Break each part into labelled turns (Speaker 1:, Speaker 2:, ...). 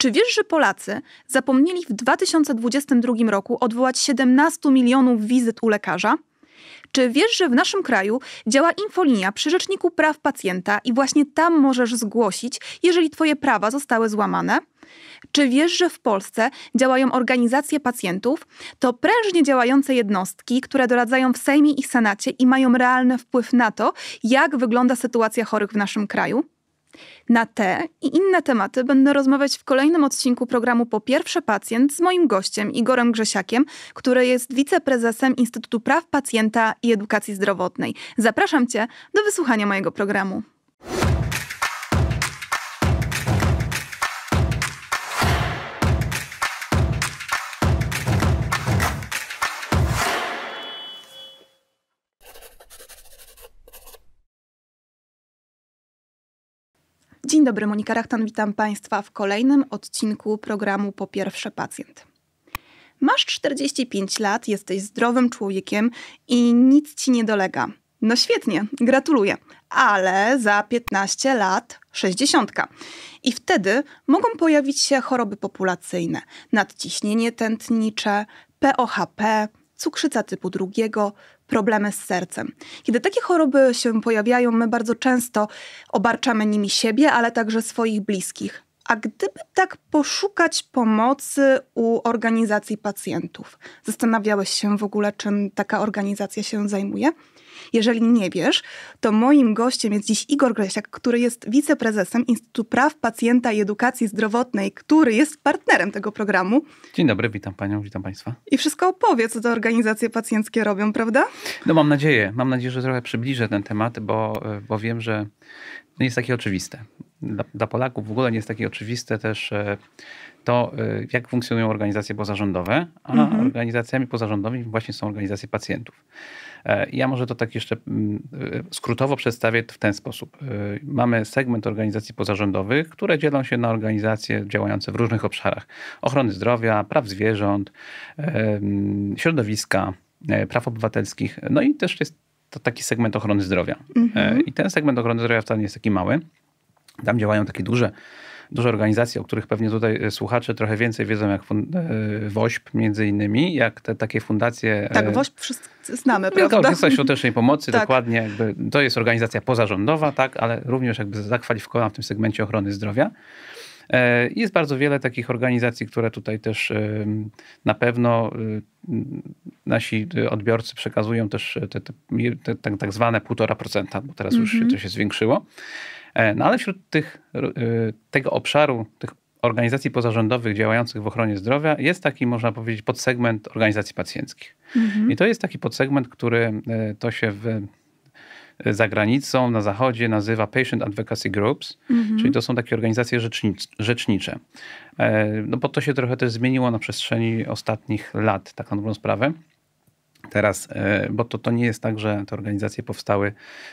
Speaker 1: Czy wiesz, że Polacy zapomnieli w 2022 roku odwołać 17 milionów wizyt u lekarza? Czy wiesz, że w naszym kraju działa infolinia przy Rzeczniku Praw Pacjenta i właśnie tam możesz zgłosić, jeżeli Twoje prawa zostały złamane? Czy wiesz, że w Polsce działają organizacje pacjentów? To prężnie działające jednostki, które doradzają w Sejmie i Senacie i mają realny wpływ na to, jak wygląda sytuacja chorych w naszym kraju? Na te i inne tematy będę rozmawiać w kolejnym odcinku programu Po pierwsze pacjent z moim gościem Igorem Grzesiakiem, który jest wiceprezesem Instytutu Praw Pacjenta i Edukacji Zdrowotnej. Zapraszam Cię do wysłuchania mojego programu. Dzień dobry, Monika Rachtan, witam Państwa w kolejnym odcinku programu Po pierwsze pacjent. Masz 45 lat, jesteś zdrowym człowiekiem i nic ci nie dolega. No świetnie, gratuluję, ale za 15 lat 60. I wtedy mogą pojawić się choroby populacyjne, nadciśnienie tętnicze, POHP, cukrzyca typu drugiego, problemy z sercem. Kiedy takie choroby się pojawiają, my bardzo często obarczamy nimi siebie, ale także swoich bliskich. A gdyby tak poszukać pomocy u organizacji pacjentów, zastanawiałeś się w ogóle, czym taka organizacja się zajmuje? Jeżeli nie wiesz, to moim gościem jest dziś Igor Gresiak, który jest wiceprezesem Instytutu Praw Pacjenta i Edukacji Zdrowotnej, który jest partnerem tego programu.
Speaker 2: Dzień dobry, witam panią, witam państwa.
Speaker 1: I wszystko opowie, co te organizacje pacjenckie robią, prawda?
Speaker 2: No mam nadzieję, mam nadzieję, że trochę przybliżę ten temat, bo, e, bo wiem, że nie no, jest takie oczywiste. Dla, dla, Polaków w ogóle nie jest takie oczywiste też e, to, e, jak funkcjonują organizacje pozarządowe, a mhm. organizacjami pozarządowymi właśnie są organizacje pacjentów. E, ja może to tak jeszcze mm, e, skrótowo przedstawię w ten sposób. E, mamy segment organizacji pozarządowych, które dzielą się na organizacje działające w różnych obszarach: ochrony zdrowia, praw zwierząt, mm, środowiska, praw obywatelskich. No i też jest to taki segment ochrony zdrowia. Mhm. I ten segment ochrony zdrowia wcale nie jest taki mały. Tam działają takie duże duże organizacje, o których pewnie tutaj e, słuchacze trochę więcej wiedzą, jak e, WOŚP między innymi, jak te takie fundacje... E, tak, WOŚP
Speaker 1: wszyscy znamy, Wielka no, prawda?
Speaker 2: Świątecznej Pomocy, tak. dokładnie. Jakby, to jest organizacja pozarządowa, tak, ale również jakby zakwalifikowana w tym segmencie ochrony zdrowia. Jest bardzo wiele takich organizacji, które tutaj też na pewno nasi odbiorcy przekazują też te, te, te tak, tak zwane 1,5%, bo teraz mm -hmm. już mhm. to się zwiększyło. E, no ale wśród tych, e, tego obszaru, tych organizacji pozarządowych działających w ochronie zdrowia jest taki, można powiedzieć, podsegment organizacji pacjenckich. Mhm. I to jest taki podsegment, który e, to się w za granicą, na zachodzie nazywa Patient Advocacy Groups, mhm. czyli to są takie organizacje rzecznic rzecznicze. No bo to się trochę też zmieniło na przestrzeni ostatnich lat, tak na dobrą sprawę teraz, e, bo to, to nie jest tak, że te organizacje powstały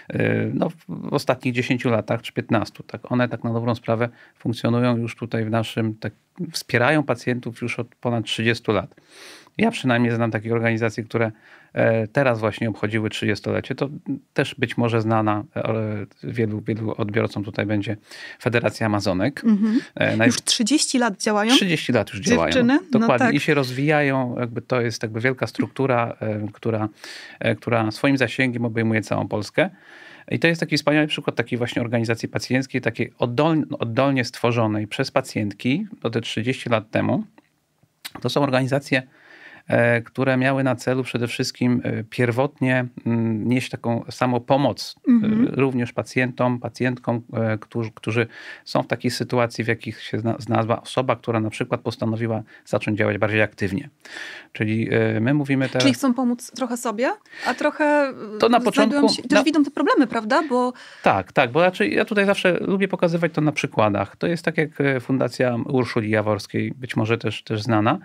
Speaker 2: e, no, w ostatnich 10 latach czy 15. Tak? One tak na dobrą sprawę funkcjonują już tutaj w naszym, tak, wspierają pacjentów już od ponad 30 lat. Ja przynajmniej znam takie organizacje, które e, teraz właśnie obchodziły 30-lecie. To też być może znana wielu, wielu odbiorcom tutaj będzie Federacja Amazonek. Mhm. E, już
Speaker 1: 30 lat działają?
Speaker 2: 30 lat już Dziewczyny? działają. No Dokładnie. No tak. I się rozwijają. Jakby to jest jakby wielka struktura, e, która, która swoim zasięgiem obejmuje całą Polskę. I to jest taki wspaniały przykład takiej właśnie organizacji pacjenckiej, takiej oddolnie, stworzonej przez pacjentki, do te 30 lat temu. To są organizacje, E, które miały na celu przede wszystkim e, pierwotnie mm, nieść taką samopomoc e, mhm. również pacjentom, pacjentkom, którzy, którzy są w takiej sytuacji, w jakich się znalazła osoba, która na przykład postanowiła zacząć działać bardziej aktywnie. Czyli my mówimy teraz... Czyli chcą
Speaker 1: pomóc trochę sobie, a trochę... To na początku... Się, też na... widzą te problemy, prawda? Bo...
Speaker 2: Tak, tak, bo raczej ja tutaj zawsze lubię pokazywać to na przykładach. To jest tak jak Fundacja Urszuli Jaworskiej, być może też, też znana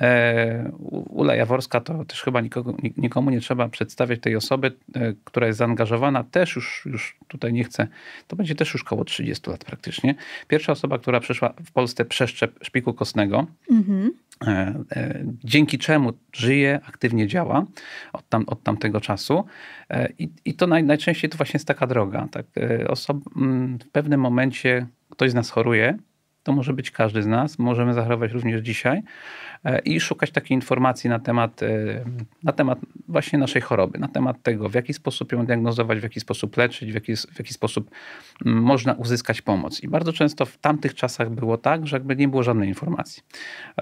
Speaker 2: E, Ula Jaworska to też chyba nikogo, nikomu nie trzeba przedstawiać tej osoby, e, która jest zaangażowana też już, już tutaj nie chcę, to będzie też już około 30 lat praktycznie. Pierwsza osoba, która przeszła w Polsce przeszczep szpiku kostnego. Mhm. E, dzięki czemu żyje, aktywnie działa od, tam, od tamtego czasu. I, i to naj, najczęściej to właśnie jest taka droga. Tak? Osob, w pewnym momencie ktoś z nas choruje, to może być każdy z nas, możemy zachorować również dzisiaj e, i szukać takiej informacji na temat, e, na temat właśnie naszej choroby, na temat tego, w jaki sposób ją diagnozować, w jaki sposób leczyć, w jaki, w jaki sposób można uzyskać pomoc. I bardzo często w tamtych czasach było tak, że jakby nie było żadnej informacji.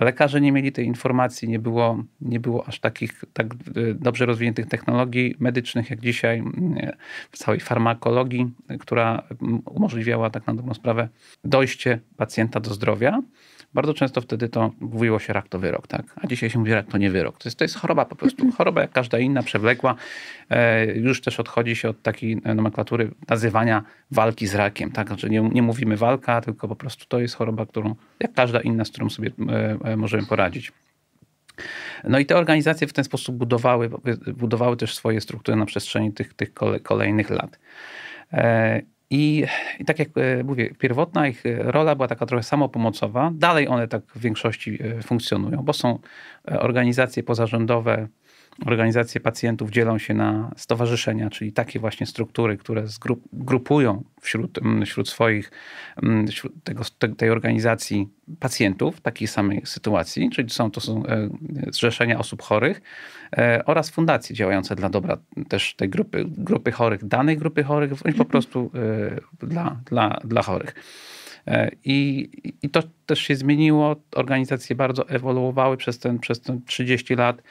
Speaker 2: Lekarze nie mieli tej informacji, nie było, nie było aż takich tak e, dobrze rozwiniętych technologii medycznych jak dzisiaj, w całej farmakologii, która umożliwiała tak na dobrą sprawę dojście pacjenta do zdrowia, bardzo często wtedy to mówiło się rak to wyrok, tak? A dzisiaj się mówi rak to nie wyrok. To jest, to jest choroba po prostu, mhm. choroba jak każda inna, przewlekła. E, już też odchodzi się od takiej nomenklatury nazywania walki z rakiem, tak? Znaczy nie, nie mówimy walka, tylko po prostu to jest choroba, którą jak każda inna, z którą sobie e, e, możemy poradzić. No i te organizacje w ten sposób budowały, budowały też swoje struktury na przestrzeni tych, tych kolejnych lat. I, I, tak jak e, mówię, pierwotna ich e, rola była taka trochę samopomocowa. Dalej one tak w większości e, funkcjonują, bo są organizacje pozarządowe, organizacje pacjentów dzielą się na stowarzyszenia, czyli takie właśnie struktury, które zgrup, grupują wśród, mm, wśród swoich, mm, wśród tego, tej organizacji pacjentów w takiej samej sytuacji, czyli są to są e, zrzeszenia osób chorych e, oraz fundacje działające dla dobra też tej grupy, grupy chorych, danej grupy chorych, bądź po mhm. prostu e, dla, dla, dla chorych. E, I, I to też się zmieniło. Organizacje bardzo ewoluowały przez ten, przez ten 30 lat.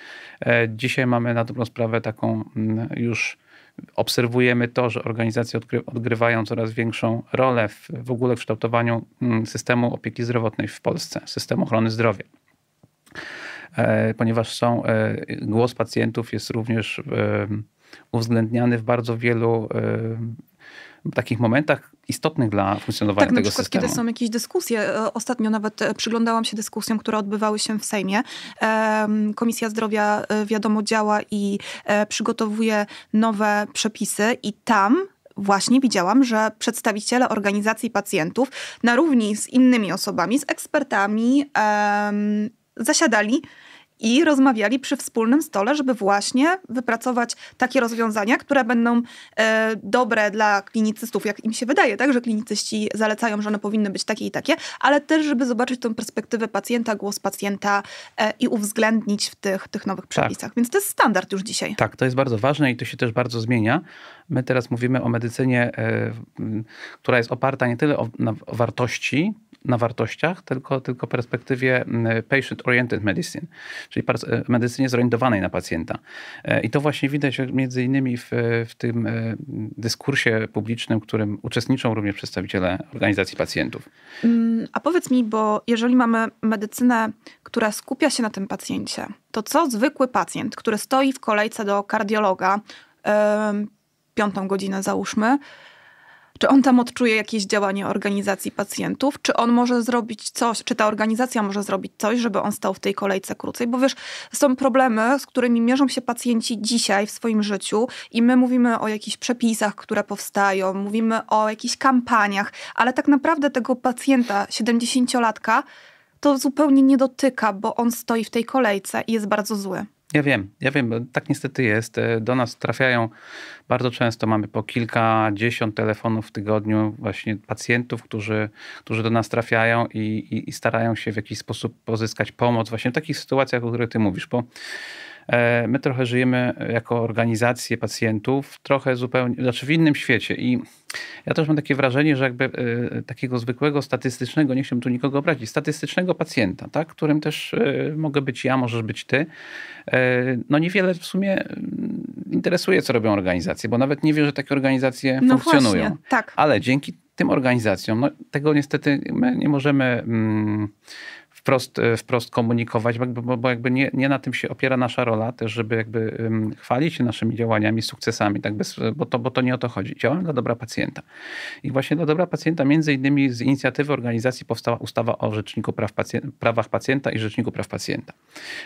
Speaker 2: E, dzisiaj mamy na dobrą sprawę taką mm, już obserwujemy to, że organizacje odgrywają coraz większą rolę w, w ogóle w kształtowaniu mm, systemu opieki zdrowotnej w Polsce, systemu ochrony zdrowia. E, ponieważ są, głos pacjentów jest również uwzględniany w bardzo wielu takich momentach istotnych dla funkcjonowania tak, tego systemu. Tak, na kiedy są
Speaker 1: jakieś dyskusje. E, ostatnio nawet e, przyglądałam się dyskusjom, które odbywały się w Sejmie. Komisja Zdrowia e, wiadomo działa i przygotowuje nowe przepisy i tam właśnie widziałam, że przedstawiciele organizacji pacjentów na równi z innymi osobami, z ekspertami, em, zasiadali i rozmawiali przy wspólnym stole, żeby właśnie wypracować takie rozwiązania, które będą e, dobre dla klinicystów, jak im się wydaje, tak, że klinicyści zalecają, że one powinny być takie i takie, ale też, żeby zobaczyć tą perspektywę pacjenta, głos pacjenta e, i uwzględnić w tych, tych nowych tak. przepisach. Tak. Więc to jest standard już dzisiaj.
Speaker 2: Tak, to jest bardzo ważne i to się też bardzo zmienia. My teraz mówimy o medycynie, e, która jest oparta nie tyle o, na, o wartości, na wartościach, tylko, tylko perspektywie mm, patient-oriented medicine, czyli e, medycynie zorientowanej na pacjenta. E, I to właśnie widać między innymi w, w tym e, dyskursie publicznym, w którym uczestniczą również przedstawiciele organizacji pacjentów.
Speaker 1: Mm, a powiedz mi, bo jeżeli mamy medycynę, która skupia się na tym pacjencie, to co zwykły pacjent, który stoi w kolejce do kardiologa, yy, piątą godzinę załóżmy, czy on tam odczuje jakieś działanie organizacji pacjentów? Czy on może zrobić coś, czy ta organizacja może zrobić coś, żeby on stał w tej kolejce krócej? Bo wiesz, są problemy, z którymi mierzą się pacjenci dzisiaj w swoim życiu i my mówimy o jakichś przepisach, które powstają, mówimy o jakichś kampaniach, ale tak naprawdę tego pacjenta, 70-latka, to zupełnie nie dotyka, bo on stoi w tej kolejce i jest bardzo zły.
Speaker 2: Ja wiem, ja wiem, tak niestety jest. E, do nas trafiają bardzo często, mamy po kilkadziesiąt telefonów w tygodniu właśnie pacjentów, którzy, którzy do nas trafiają i, i, i starają się w jakiś sposób pozyskać pomoc właśnie w takich sytuacjach, o których ty mówisz, bo E, my trochę żyjemy e, jako organizacje pacjentów, trochę zupełnie, znaczy w innym świecie. I ja też mam takie wrażenie, że jakby e, takiego zwykłego, statystycznego, nie chciałbym tu nikogo obrazić, statystycznego pacjenta, tak, którym też mogę być ja, możesz być ty, no niewiele w sumie mm, interesuje, co robią organizacje, bo nawet nie wiem, że takie organizacje no funkcjonują. Właśnie, tak. Ale dzięki tym organizacjom, no, tego niestety my nie możemy. Mm, wprost, e, wprost komunikować, bo, bo jakby nie, nie, na tym się opiera nasza rola też, żeby jakby chwalić się naszymi działaniami, sukcesami, tak bez, bo, to, bo to nie o to chodzi. Działamy dla dobra pacjenta. I właśnie dla dobra pacjenta między innymi z inicjatywy organizacji powstała ustawa o Rzeczniku Praw Pacjenta, Prawach Pacjenta i Rzeczniku Praw Pacjenta.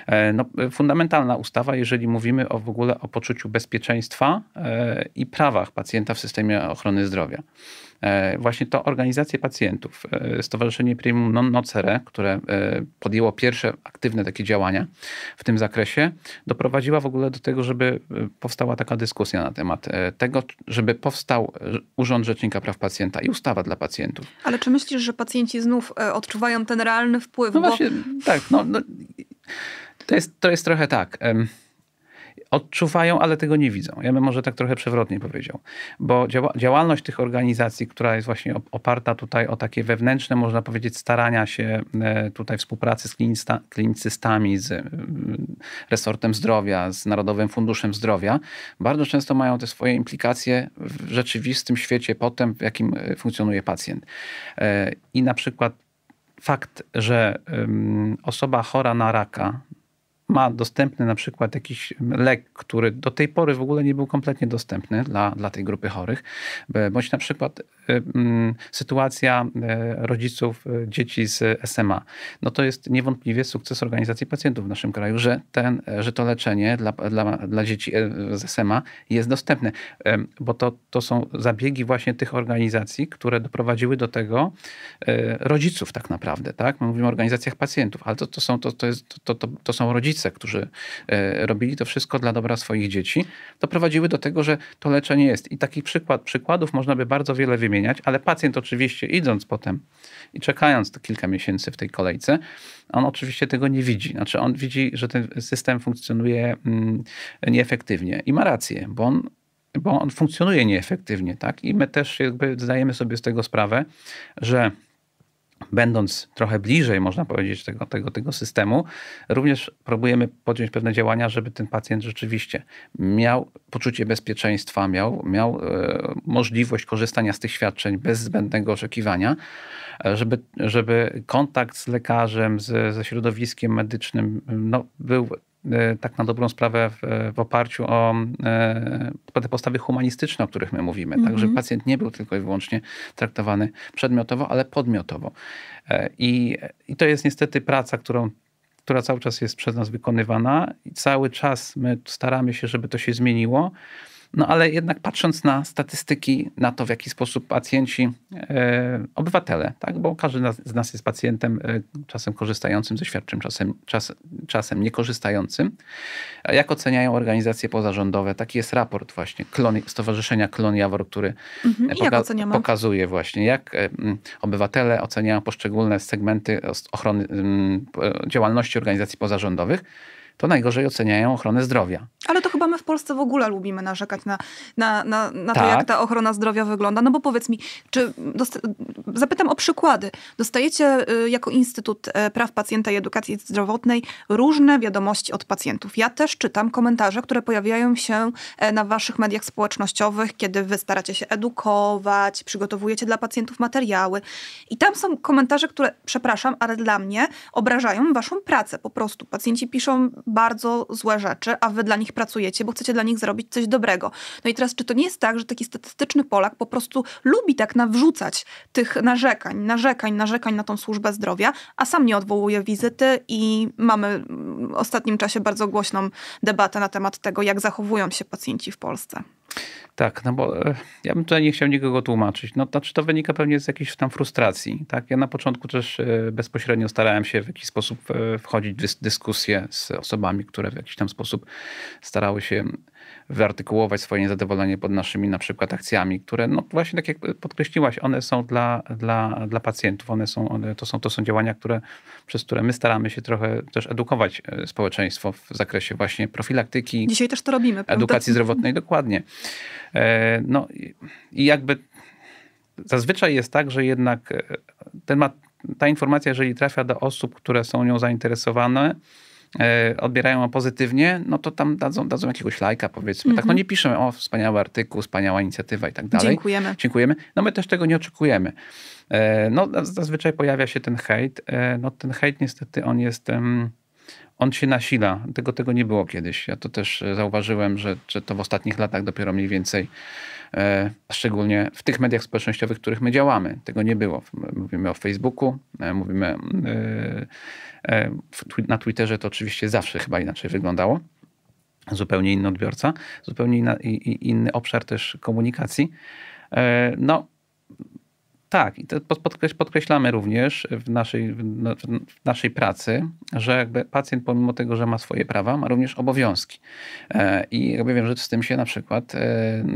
Speaker 2: E, no, fundamentalna ustawa, jeżeli mówimy o, w ogóle o poczuciu bezpieczeństwa e, i prawach pacjenta w systemie ochrony zdrowia. E, właśnie to organizacje pacjentów, e, Stowarzyszenie Primum Non Nocere, które e, podjęło pierwsze aktywne takie działania w tym zakresie, doprowadziła w ogóle do tego, żeby powstała taka dyskusja na temat tego, żeby powstał Urząd Rzecznika Praw Pacjenta i ustawa dla pacjentów.
Speaker 1: Ale czy myślisz, że pacjenci znów odczuwają ten realny wpływ? No bo... właśnie, tak. No, no,
Speaker 2: to, jest, to jest trochę tak odczuwają, ale tego nie widzą. Ja bym może tak trochę przewrotnie powiedział, bo działalność tych organizacji, która jest właśnie oparta tutaj o takie wewnętrzne, można powiedzieć, starania się e, tutaj współpracy z klinicystami, z e, resortem zdrowia, z Narodowym Funduszem Zdrowia, bardzo często mają te swoje implikacje w rzeczywistym świecie potem, w jakim e, funkcjonuje pacjent. I na przykład fakt, że osoba chora na raka ma dostępny na przykład jakiś lek, który do tej pory w ogóle nie był kompletnie dostępny dla, dla tej grupy chorych, e, bądź na przykład e, mm, sytuacja e, rodziców dzieci z SMA, no to jest niewątpliwie sukces organizacji pacjentów w naszym kraju, że, ten, że to leczenie dla, dla, dla dzieci z SMA jest dostępne, bo to, to są zabiegi właśnie tych organizacji, które doprowadziły do tego rodziców tak naprawdę, tak? My mówimy o organizacjach pacjentów, ale to, to, są, to, to, jest, to, to, to są rodzice, rodzice, którzy e, robili to wszystko dla dobra swoich dzieci, doprowadziły do tego, że to leczenie jest. I taki przykład, przykładów można by bardzo wiele wymieniać, ale pacjent oczywiście idąc potem i czekając to kilka miesięcy w tej kolejce, on oczywiście tego nie widzi. Znaczy on widzi, że ten system funkcjonuje mm, nieefektywnie i ma rację, bo on bo on funkcjonuje nieefektywnie, tak? I my też jakby zdajemy sobie z tego sprawę, że będąc trochę bliżej, można powiedzieć, tego, tego, tego systemu, również próbujemy podjąć pewne działania, żeby ten pacjent rzeczywiście miał poczucie bezpieczeństwa, miał, miał e, możliwość korzystania z tych świadczeń bez zbędnego oczekiwania, e, żeby, żeby kontakt z lekarzem, z, ze środowiskiem medycznym no, był E, tak na dobrą sprawę w, w oparciu o e, te postawy humanistyczne, o których my mówimy. Mm -hmm. Także pacjent nie był tylko i wyłącznie traktowany przedmiotowo, ale podmiotowo. E, i, I to jest niestety praca, którą która cały czas jest przez nas wykonywana i cały czas my staramy się, żeby to się zmieniło. No ale jednak patrząc na statystyki, na to w jaki sposób pacjenci, e, obywatele, tak, bo każdy z nas jest pacjentem, e, czasem korzystającym ze świadczeń, czasem, czas, czasem niekorzystającym, jak oceniają organizacje pozarządowe. Taki jest raport właśnie klon, Stowarzyszenia Klon który mhm, e, poka pokazuje właśnie, jak obywatele oceniają poszczególne segmenty ochrony, działalności organizacji pozarządowych to najgorzej oceniają ochronę zdrowia.
Speaker 1: Ale to chyba my w Polsce w ogóle lubimy narzekać na, na, na, na tak. to, jak tak. ta ochrona zdrowia wygląda. No bo powiedz mi, czy zapytam o przykłady. Dostajecie y, jako Instytut y, Praw Pacjenta i Edukacji Zdrowotnej różne wiadomości od pacjentów. Ja też czytam komentarze, które pojawiają się e, na waszych mediach społecznościowych, kiedy wy staracie się edukować, przygotowujecie dla pacjentów materiały. I tam są komentarze, które, przepraszam, ale dla mnie obrażają waszą pracę po prostu. Pacjenci piszą bardzo złe rzeczy, a wy dla nich pracujecie, bo chcecie dla nich zrobić coś dobrego. No i teraz, czy to nie jest tak, że taki statystyczny Polak po prostu lubi tak nawrzucać tych narzekań, narzekań, narzekań na tą służbę zdrowia, a sam nie odwołuje wizyty i mamy w ostatnim czasie bardzo głośną debatę na temat tego, jak zachowują się pacjenci w Polsce.
Speaker 2: Tak, no bo e, ja bym tutaj nie chciał nikogo tłumaczyć. No, czy znaczy, to wynika pewnie z jakiejś tam frustracji. Tak? Ja na początku też e, bezpośrednio starałem się w jakiś sposób e, wchodzić w dyskusję z osobami, które w jakiś tam sposób starały się wyartykułować swoje niezadowolenie pod naszymi na przykład akcjami, które no właśnie tak jak podkreśliłaś, one są dla, dla, dla pacjentów, one są, one, to, są, to są działania, które, przez które my staramy się trochę też edukować e, społeczeństwo w zakresie właśnie profilaktyki. Dzisiaj
Speaker 1: też to robimy. Prawda? Edukacji mhm. zdrowotnej,
Speaker 2: dokładnie. E, no i jakby zazwyczaj jest tak, że jednak e, ma ta informacja, jeżeli trafia do osób, które są nią zainteresowane, E, odbierają pozytywnie, no to tam dadzą, dadzą jakiegoś lajka, powiedzmy. Mm -hmm. Tak, no mhm. nie piszemy, o, wspaniały artykuł, wspaniała inicjatywa i tak dalej. Dziękujemy. Dziękujemy. No my też tego nie oczekujemy. E, no zazwyczaj pojawia się ten hejt. E, no ten hejt niestety on jest... On się nasila. Tego, tego nie było kiedyś. Ja to też zauważyłem, że, że to w ostatnich latach dopiero mniej więcej E, szczególnie w tych mediach społecznościowych, w których my działamy. Tego nie było. Mówimy o Facebooku, e, mówimy e, na Twitterze to oczywiście zawsze chyba inaczej wyglądało. Zupełnie inny odbiorca, zupełnie inny obszar też komunikacji. No, tak, i to podkreślamy również w naszej, w naszej pracy, że jakby pacjent pomimo tego, że ma swoje prawa, ma również obowiązki. E, I jakby wiem, że z tym się na przykład e,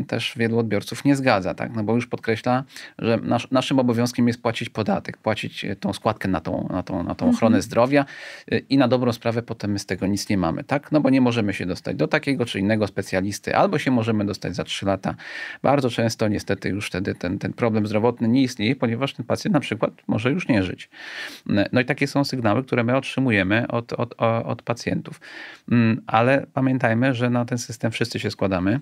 Speaker 2: też wielu odbiorców nie zgadza, tak? no bo już podkreśla, że nasz, naszym obowiązkiem jest płacić podatek, płacić e, tą składkę na tą, na tą, na tą mhm. ochronę zdrowia i na dobrą sprawę potem my z tego nic nie mamy, tak? no bo nie możemy się dostać do takiego czy innego specjalisty, albo się możemy dostać za trzy lata. Bardzo często niestety już wtedy ten, ten problem zdrowotny nie istnieje istnieje, ponieważ ten pacjent na przykład może już nie żyć. No i takie są sygnały, które my otrzymujemy od, od, od pacjentów. Mm, ale pamiętajmy, że na ten system wszyscy się składamy.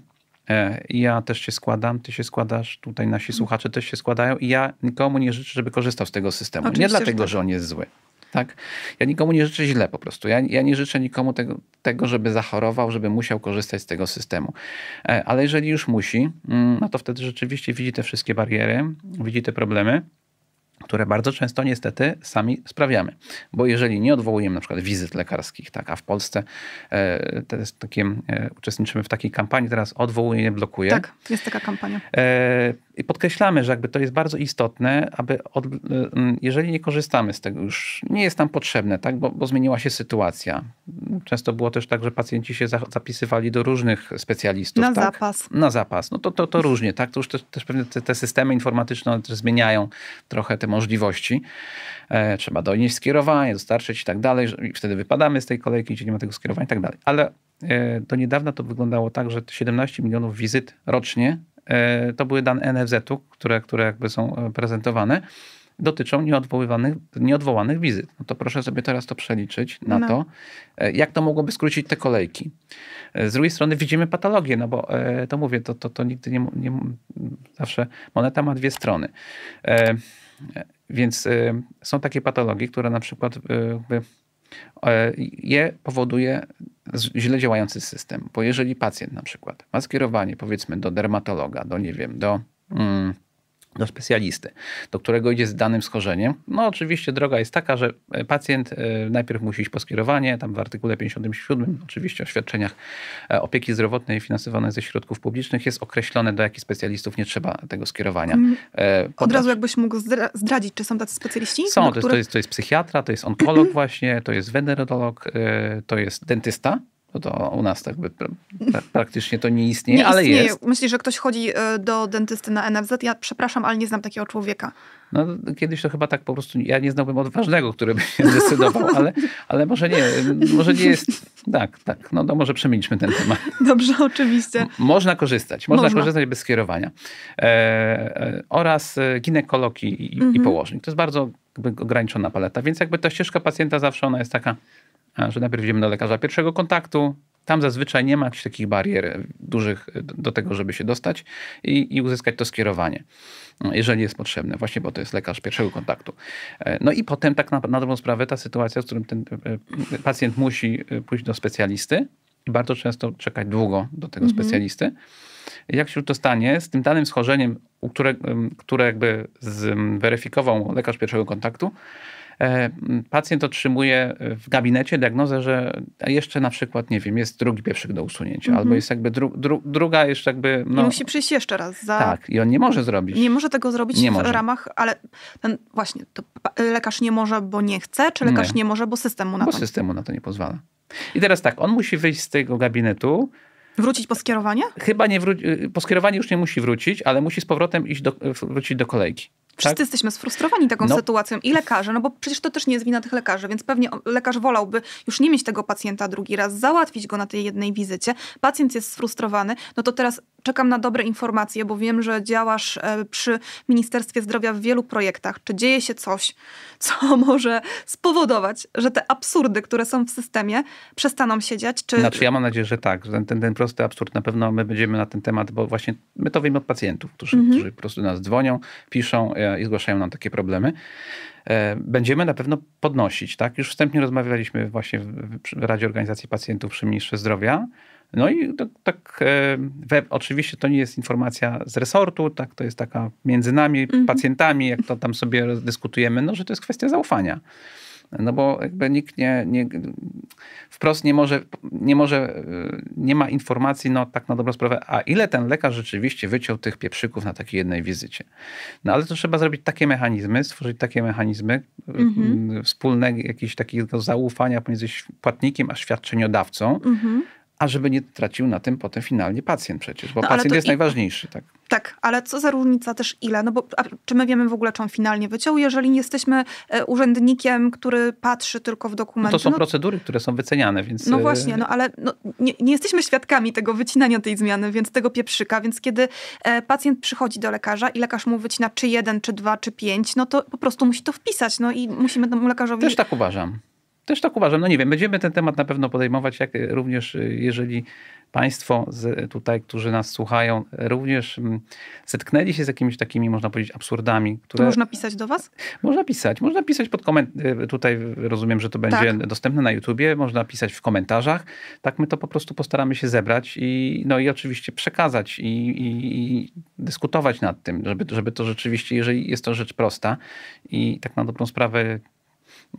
Speaker 2: E, ja też się składam, ty się składasz, tutaj nasi słuchacze też się składają i ja nikomu nie życzę, żeby korzystał z tego systemu. Oczywiście, nie dlatego, że, tak. że on jest zły. Tak? Ja nikomu nie życzę źle po prostu. Ja, ja nie życzę nikomu tego, tego, żeby zachorował, żeby musiał korzystać z tego systemu. E, ale jeżeli już musi, mm, no to wtedy rzeczywiście widzi te wszystkie bariery, widzi te problemy które bardzo często niestety sami sprawiamy. Bo jeżeli nie odwołujemy na przykład wizyt lekarskich, tak, a w Polsce e, to jest takie, e, uczestniczymy w takiej kampanii, teraz odwołuje, blokuje. Tak,
Speaker 1: jest taka kampania.
Speaker 2: E, i podkreślamy, że jakby to jest bardzo istotne, aby od, y, y, jeżeli nie korzystamy z tego, już nie jest nam potrzebne, tak, bo, bo zmieniła się sytuacja. Często było też tak, że pacjenci się za, zapisywali do różnych specjalistów. Na tak? zapas. Na zapas. No to, to, to różnie, tak? To już też, też pewnie te, te, systemy informatyczne zmieniają trochę te możliwości. E, trzeba donieść skierowanie, dostarczyć i tak dalej. Wtedy wypadamy z tej kolejki, gdzie nie ma tego skierowania i tak dalej. Ale e, do niedawna to wyglądało tak, że 17 milionów wizyt rocznie E, to były dane NFZ-u, które, które jakby są e, prezentowane, dotyczą nieodwoływanych, nieodwołanych wizyt. No to proszę sobie teraz to przeliczyć na no. to, e, jak to mogłoby skrócić te kolejki. Z drugiej strony widzimy patologię, no bo to mówię, to, to, to nigdy nie, nie Zawsze moneta ma dwie strony. Więc są takie patologie, które na przykład jakby E, je powoduje źle działający system. Bo jeżeli pacjent na przykład ma skierowanie powiedzmy do dermatologa, do nie wiem, do... Mm, do specjalisty, do którego idzie z danym schorzeniem. No oczywiście droga jest taka, że e, pacjent e, najpierw musi iść po skierowanie, tam w artykule 57, oczywiście o świadczeniach e, opieki zdrowotnej finansowanej ze środków publicznych jest określone, do jakich specjalistów nie trzeba tego skierowania. Mm, od razu
Speaker 1: jakbyś mógł zdradzić, czy są tacy specjaliści? Są, to, których... jest,
Speaker 2: to, jest, psychiatra, to jest onkolog właśnie, to jest wenerolog, to jest dentysta, no to u nas tak by pra praktycznie to nie istnieje, nie ale istnieje. jest.
Speaker 1: Myślisz, że ktoś chodzi e, do dentysty na NFZ? Ja przepraszam, ale nie znam takiego człowieka.
Speaker 2: No kiedyś to chyba tak po prostu, ja nie znałbym odważnego, który by się zdecydował, ale, ale może nie, może nie jest, tak, tak, no to może przemieńmy ten temat.
Speaker 1: Dobrze, oczywiście.
Speaker 2: Można korzystać, można, można. korzystać bez skierowania. E, e, oraz e, ginekologi i, mhm. i położnik. To jest bardzo ograniczona paleta, więc jakby ta ścieżka pacjenta zawsze ona jest taka że najpierw idziemy do lekarza pierwszego kontaktu, tam zazwyczaj nie ma jakichś takich barier dużych do tego, żeby się dostać i, i, uzyskać to skierowanie, jeżeli jest potrzebne, właśnie bo to jest lekarz pierwszego kontaktu. E, no i potem tak na, na dobrą sprawę ta sytuacja, w którym ten e, e, pacjent musi pójść do specjalisty i bardzo często czekać długo do tego mhm. specjalisty. Jak się to stanie z tym danym schorzeniem, które, które jakby zweryfikował lekarz pierwszego kontaktu, E, pacjent otrzymuje w gabinecie diagnozę, że jeszcze na przykład, nie wiem, jest drugi pieprzyk do usunięcia, mhm. albo jest jakby dru, dru, druga jeszcze jakby... No, I musi
Speaker 1: przyjść jeszcze raz. Za... Tak, i on nie może zrobić. Nie może tego zrobić nie w może. ramach, ale ten, właśnie, to lekarz nie może, bo nie chce, czy lekarz nie, nie może, bo systemu na bo to...
Speaker 2: Bo na to nie pozwala. I teraz tak, on musi wyjść z tego gabinetu, Wrócić po skierowanie? Chyba nie wró- y, po skierowanie już nie musi wrócić, ale musi z powrotem iść do, wrócić do kolejki. Wszyscy tak? jesteśmy sfrustrowani taką no.
Speaker 1: sytuacją i lekarze, no bo przecież to też nie jest wina tych lekarzy, więc pewnie lekarz wolałby już nie mieć tego pacjenta drugi raz, załatwić go na tej jednej wizycie. Pacjent jest sfrustrowany, no to teraz czekam na dobre informacje, bo wiem, że działasz e, przy Ministerstwie Zdrowia w wielu projektach. Czy dzieje się coś, co może spowodować, że te absurdy, które są w systemie, przestaną się dziać? Czy... Znaczy ja
Speaker 2: mam nadzieję, że tak. Ten, ten, ten prosty absurd, na pewno my będziemy na ten temat, bo właśnie my to wiemy od pacjentów, którzy, mhm. którzy po prostu do nas dzwonią, piszą e, i zgłaszają nam takie problemy e, będziemy na pewno podnosić. Tak? Już wstępnie rozmawialiśmy właśnie w Radzie Organizacji Pacjentów przy Ministrze Zdrowia no i tak, tak we, oczywiście to nie jest informacja z resortu, tak, to jest taka między nami, mhm. pacjentami, jak to tam sobie dyskutujemy, no, że to jest kwestia zaufania. No bo jakby nikt nie, nie, wprost nie może, nie może, e, nie ma informacji, no tak na dobrą sprawę, a ile ten lekarz rzeczywiście wyciął tych pieprzyków na takiej jednej wizycie. No ale to trzeba zrobić takie mechanizmy, stworzyć takie mechanizmy mhm. jakiś jakiegoś takiego zaufania pomiędzy płatnikiem a świadczeniodawcą, mhm a żeby nie tracił na tym potem finalnie pacjent przecież, bo no, pacjent jest i... najważniejszy. Tak?
Speaker 1: tak, ale co za różnica też ile? No bo czy my wiemy w ogóle, czy on finalnie wyciął, jeżeli nie jesteśmy e, urzędnikiem, który patrzy tylko w dokumenty? No to są no...
Speaker 2: procedury, które są wyceniane, więc... No e, właśnie, no
Speaker 1: ale no, nie, nie, jesteśmy świadkami tego wycinania tej zmiany, więc tego pieprzyka, więc kiedy e, pacjent przychodzi do lekarza i lekarz mu wycina czy jeden, czy dwa, czy pięć, no to po prostu musi to wpisać, no i musimy temu lekarzowi... Też tak
Speaker 2: uważam też tak uważam, no nie wiem, będziemy ten temat na pewno podejmować, jak również y, jeżeli Państwo z, y, tutaj, którzy nas słuchają, również mm, zetknęli się z jakimiś takimi, można powiedzieć, absurdami. Które... To można
Speaker 1: pisać do Was? Można
Speaker 2: pisać. Można pisać pod koment... Y, tutaj rozumiem, że to będzie tak. dostępne na YouTubie. Można pisać w komentarzach. Tak my to po prostu postaramy się zebrać i, no i oczywiście przekazać i, i, i dyskutować nad tym, żeby, żeby to rzeczywiście, jeżeli jest to rzecz prosta i tak na dobrą sprawę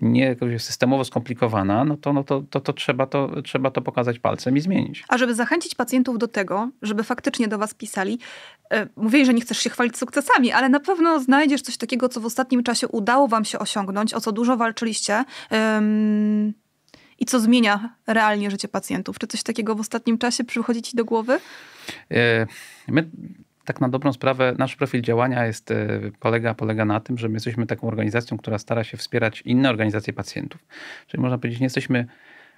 Speaker 2: nie systemowo skomplikowana, no to, no to, to, to, trzeba to trzeba to pokazać palcem i zmienić.
Speaker 1: A żeby zachęcić pacjentów do tego, żeby faktycznie do was pisali, e, mówili, że nie chcesz się chwalić sukcesami, ale na pewno znajdziesz coś takiego, co w ostatnim czasie udało wam się osiągnąć, o co dużo walczyliście. i co zmienia realnie życie pacjentów? Czy coś takiego w ostatnim czasie przychodzi ci do głowy?
Speaker 2: E, my tak na dobrą sprawę nasz profil działania jest, e, polega, polega na tym, że my jesteśmy taką organizacją, która stara się wspierać inne organizacje pacjentów. Czyli można powiedzieć, nie jesteśmy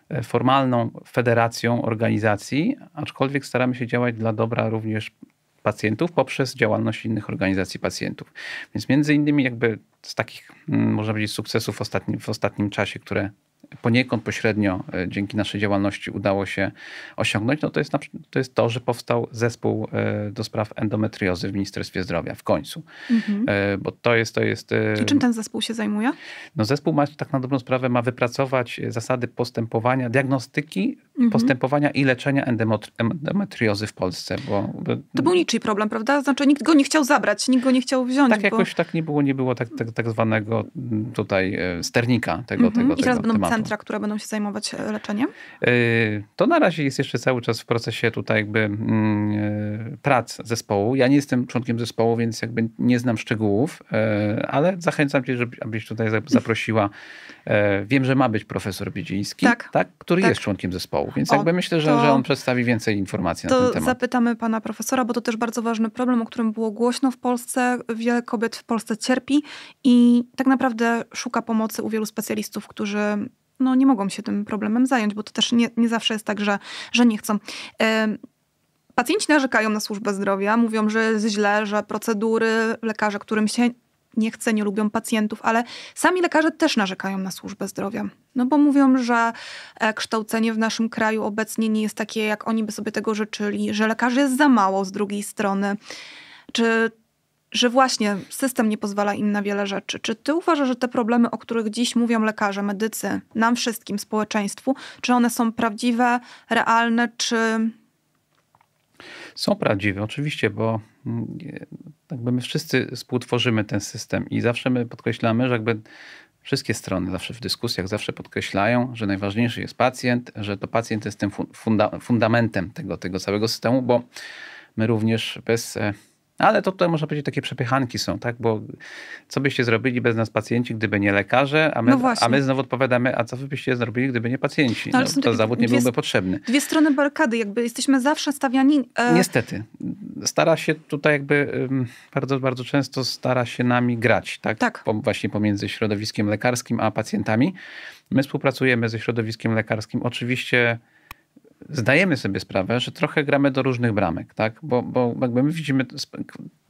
Speaker 2: e, formalną federacją organizacji, aczkolwiek staramy się działać dla dobra również pacjentów poprzez działalność innych organizacji pacjentów. Więc między innymi jakby z takich, mm, można powiedzieć, sukcesów w ostatnim, w ostatnim czasie, które poniekąd pośrednio e, dzięki naszej działalności udało się osiągnąć, no to jest, to, jest to że powstał zespół e, do spraw endometriozy w Ministerstwie Zdrowia w końcu. Mhm. E, bo to jest, to jest... I czym ten
Speaker 1: zespół się zajmuje?
Speaker 2: No zespół ma, tak na dobrą sprawę ma wypracować zasady postępowania, diagnostyki mhm. postępowania i leczenia endometriozy w Polsce. Bo...
Speaker 1: To był niczyj problem, prawda? Znaczy nikt go nie chciał zabrać, nikt go nie chciał wziąć. Tak bo... jakoś
Speaker 2: tak nie było, nie było tak, tak, tak zwanego mm, tutaj e, sternika tego, mhm. tego I teraz tego będą tematu. centra,
Speaker 1: które będą się zajmować e, leczeniem?
Speaker 2: E, to na razie jest jeszcze cały czas w procesie tutaj jakby mm, prac zespołu. Ja nie jestem członkiem zespołu, więc jakby nie znam szczegółów, ale zachęcam cię, abyś tutaj zaprosiła. Wiem, że ma być profesor Biedziński, tak. Tak, który tak. jest członkiem zespołu. Więc o, jakby myślę, że, że on przedstawi więcej informacji na ten temat.
Speaker 1: Zapytamy pana profesora, bo to też bardzo ważny problem, o którym było głośno w Polsce. Wiele kobiet w Polsce cierpi i tak naprawdę szuka pomocy u wielu specjalistów, którzy no, nie mogą się tym problemem zająć, bo to też nie, nie zawsze jest tak, że, że nie chcą. Pacjenci narzekają na służbę zdrowia, mówią, że jest źle, że procedury, lekarze, którym się nie chce, nie lubią pacjentów, ale sami lekarze też narzekają na służbę zdrowia. No bo mówią, że e, kształcenie w naszym kraju obecnie nie jest takie, jak oni by sobie tego życzyli, że lekarzy jest za mało z drugiej strony. Czy że właśnie system nie pozwala im na wiele rzeczy. Czy ty uważasz, że te problemy, o których dziś mówią lekarze, medycy, nam wszystkim, społeczeństwu, czy one są prawdziwe, realne, czy.
Speaker 2: Są prawdziwe, oczywiście, bo Mm, jakby my wszyscy współtworzymy ten system i zawsze my podkreślamy, że jakby wszystkie strony zawsze w dyskusjach zawsze podkreślają, że najważniejszy jest pacjent, że to pacjent jest tym funda fundamentem tego, tego całego systemu, bo my również bez e, ale to tutaj można powiedzieć, takie przepychanki są, tak? Bo co byście zrobili bez nas pacjenci, gdyby nie lekarze, a my, no a my znowu odpowiadamy, a co byście zrobili, gdyby nie pacjenci? No, no, to dwie, zawód nie dwie, byłby potrzebny.
Speaker 1: Dwie strony barykady, jakby jesteśmy zawsze stawiani... E... Niestety.
Speaker 2: Stara się tutaj jakby, bardzo, bardzo często stara się nami grać, tak? tak. Po, właśnie pomiędzy środowiskiem lekarskim a pacjentami. My współpracujemy ze środowiskiem lekarskim. Oczywiście zdajemy sobie sprawę, że trochę gramy do różnych bramek, tak? Bo, bo jakby my widzimy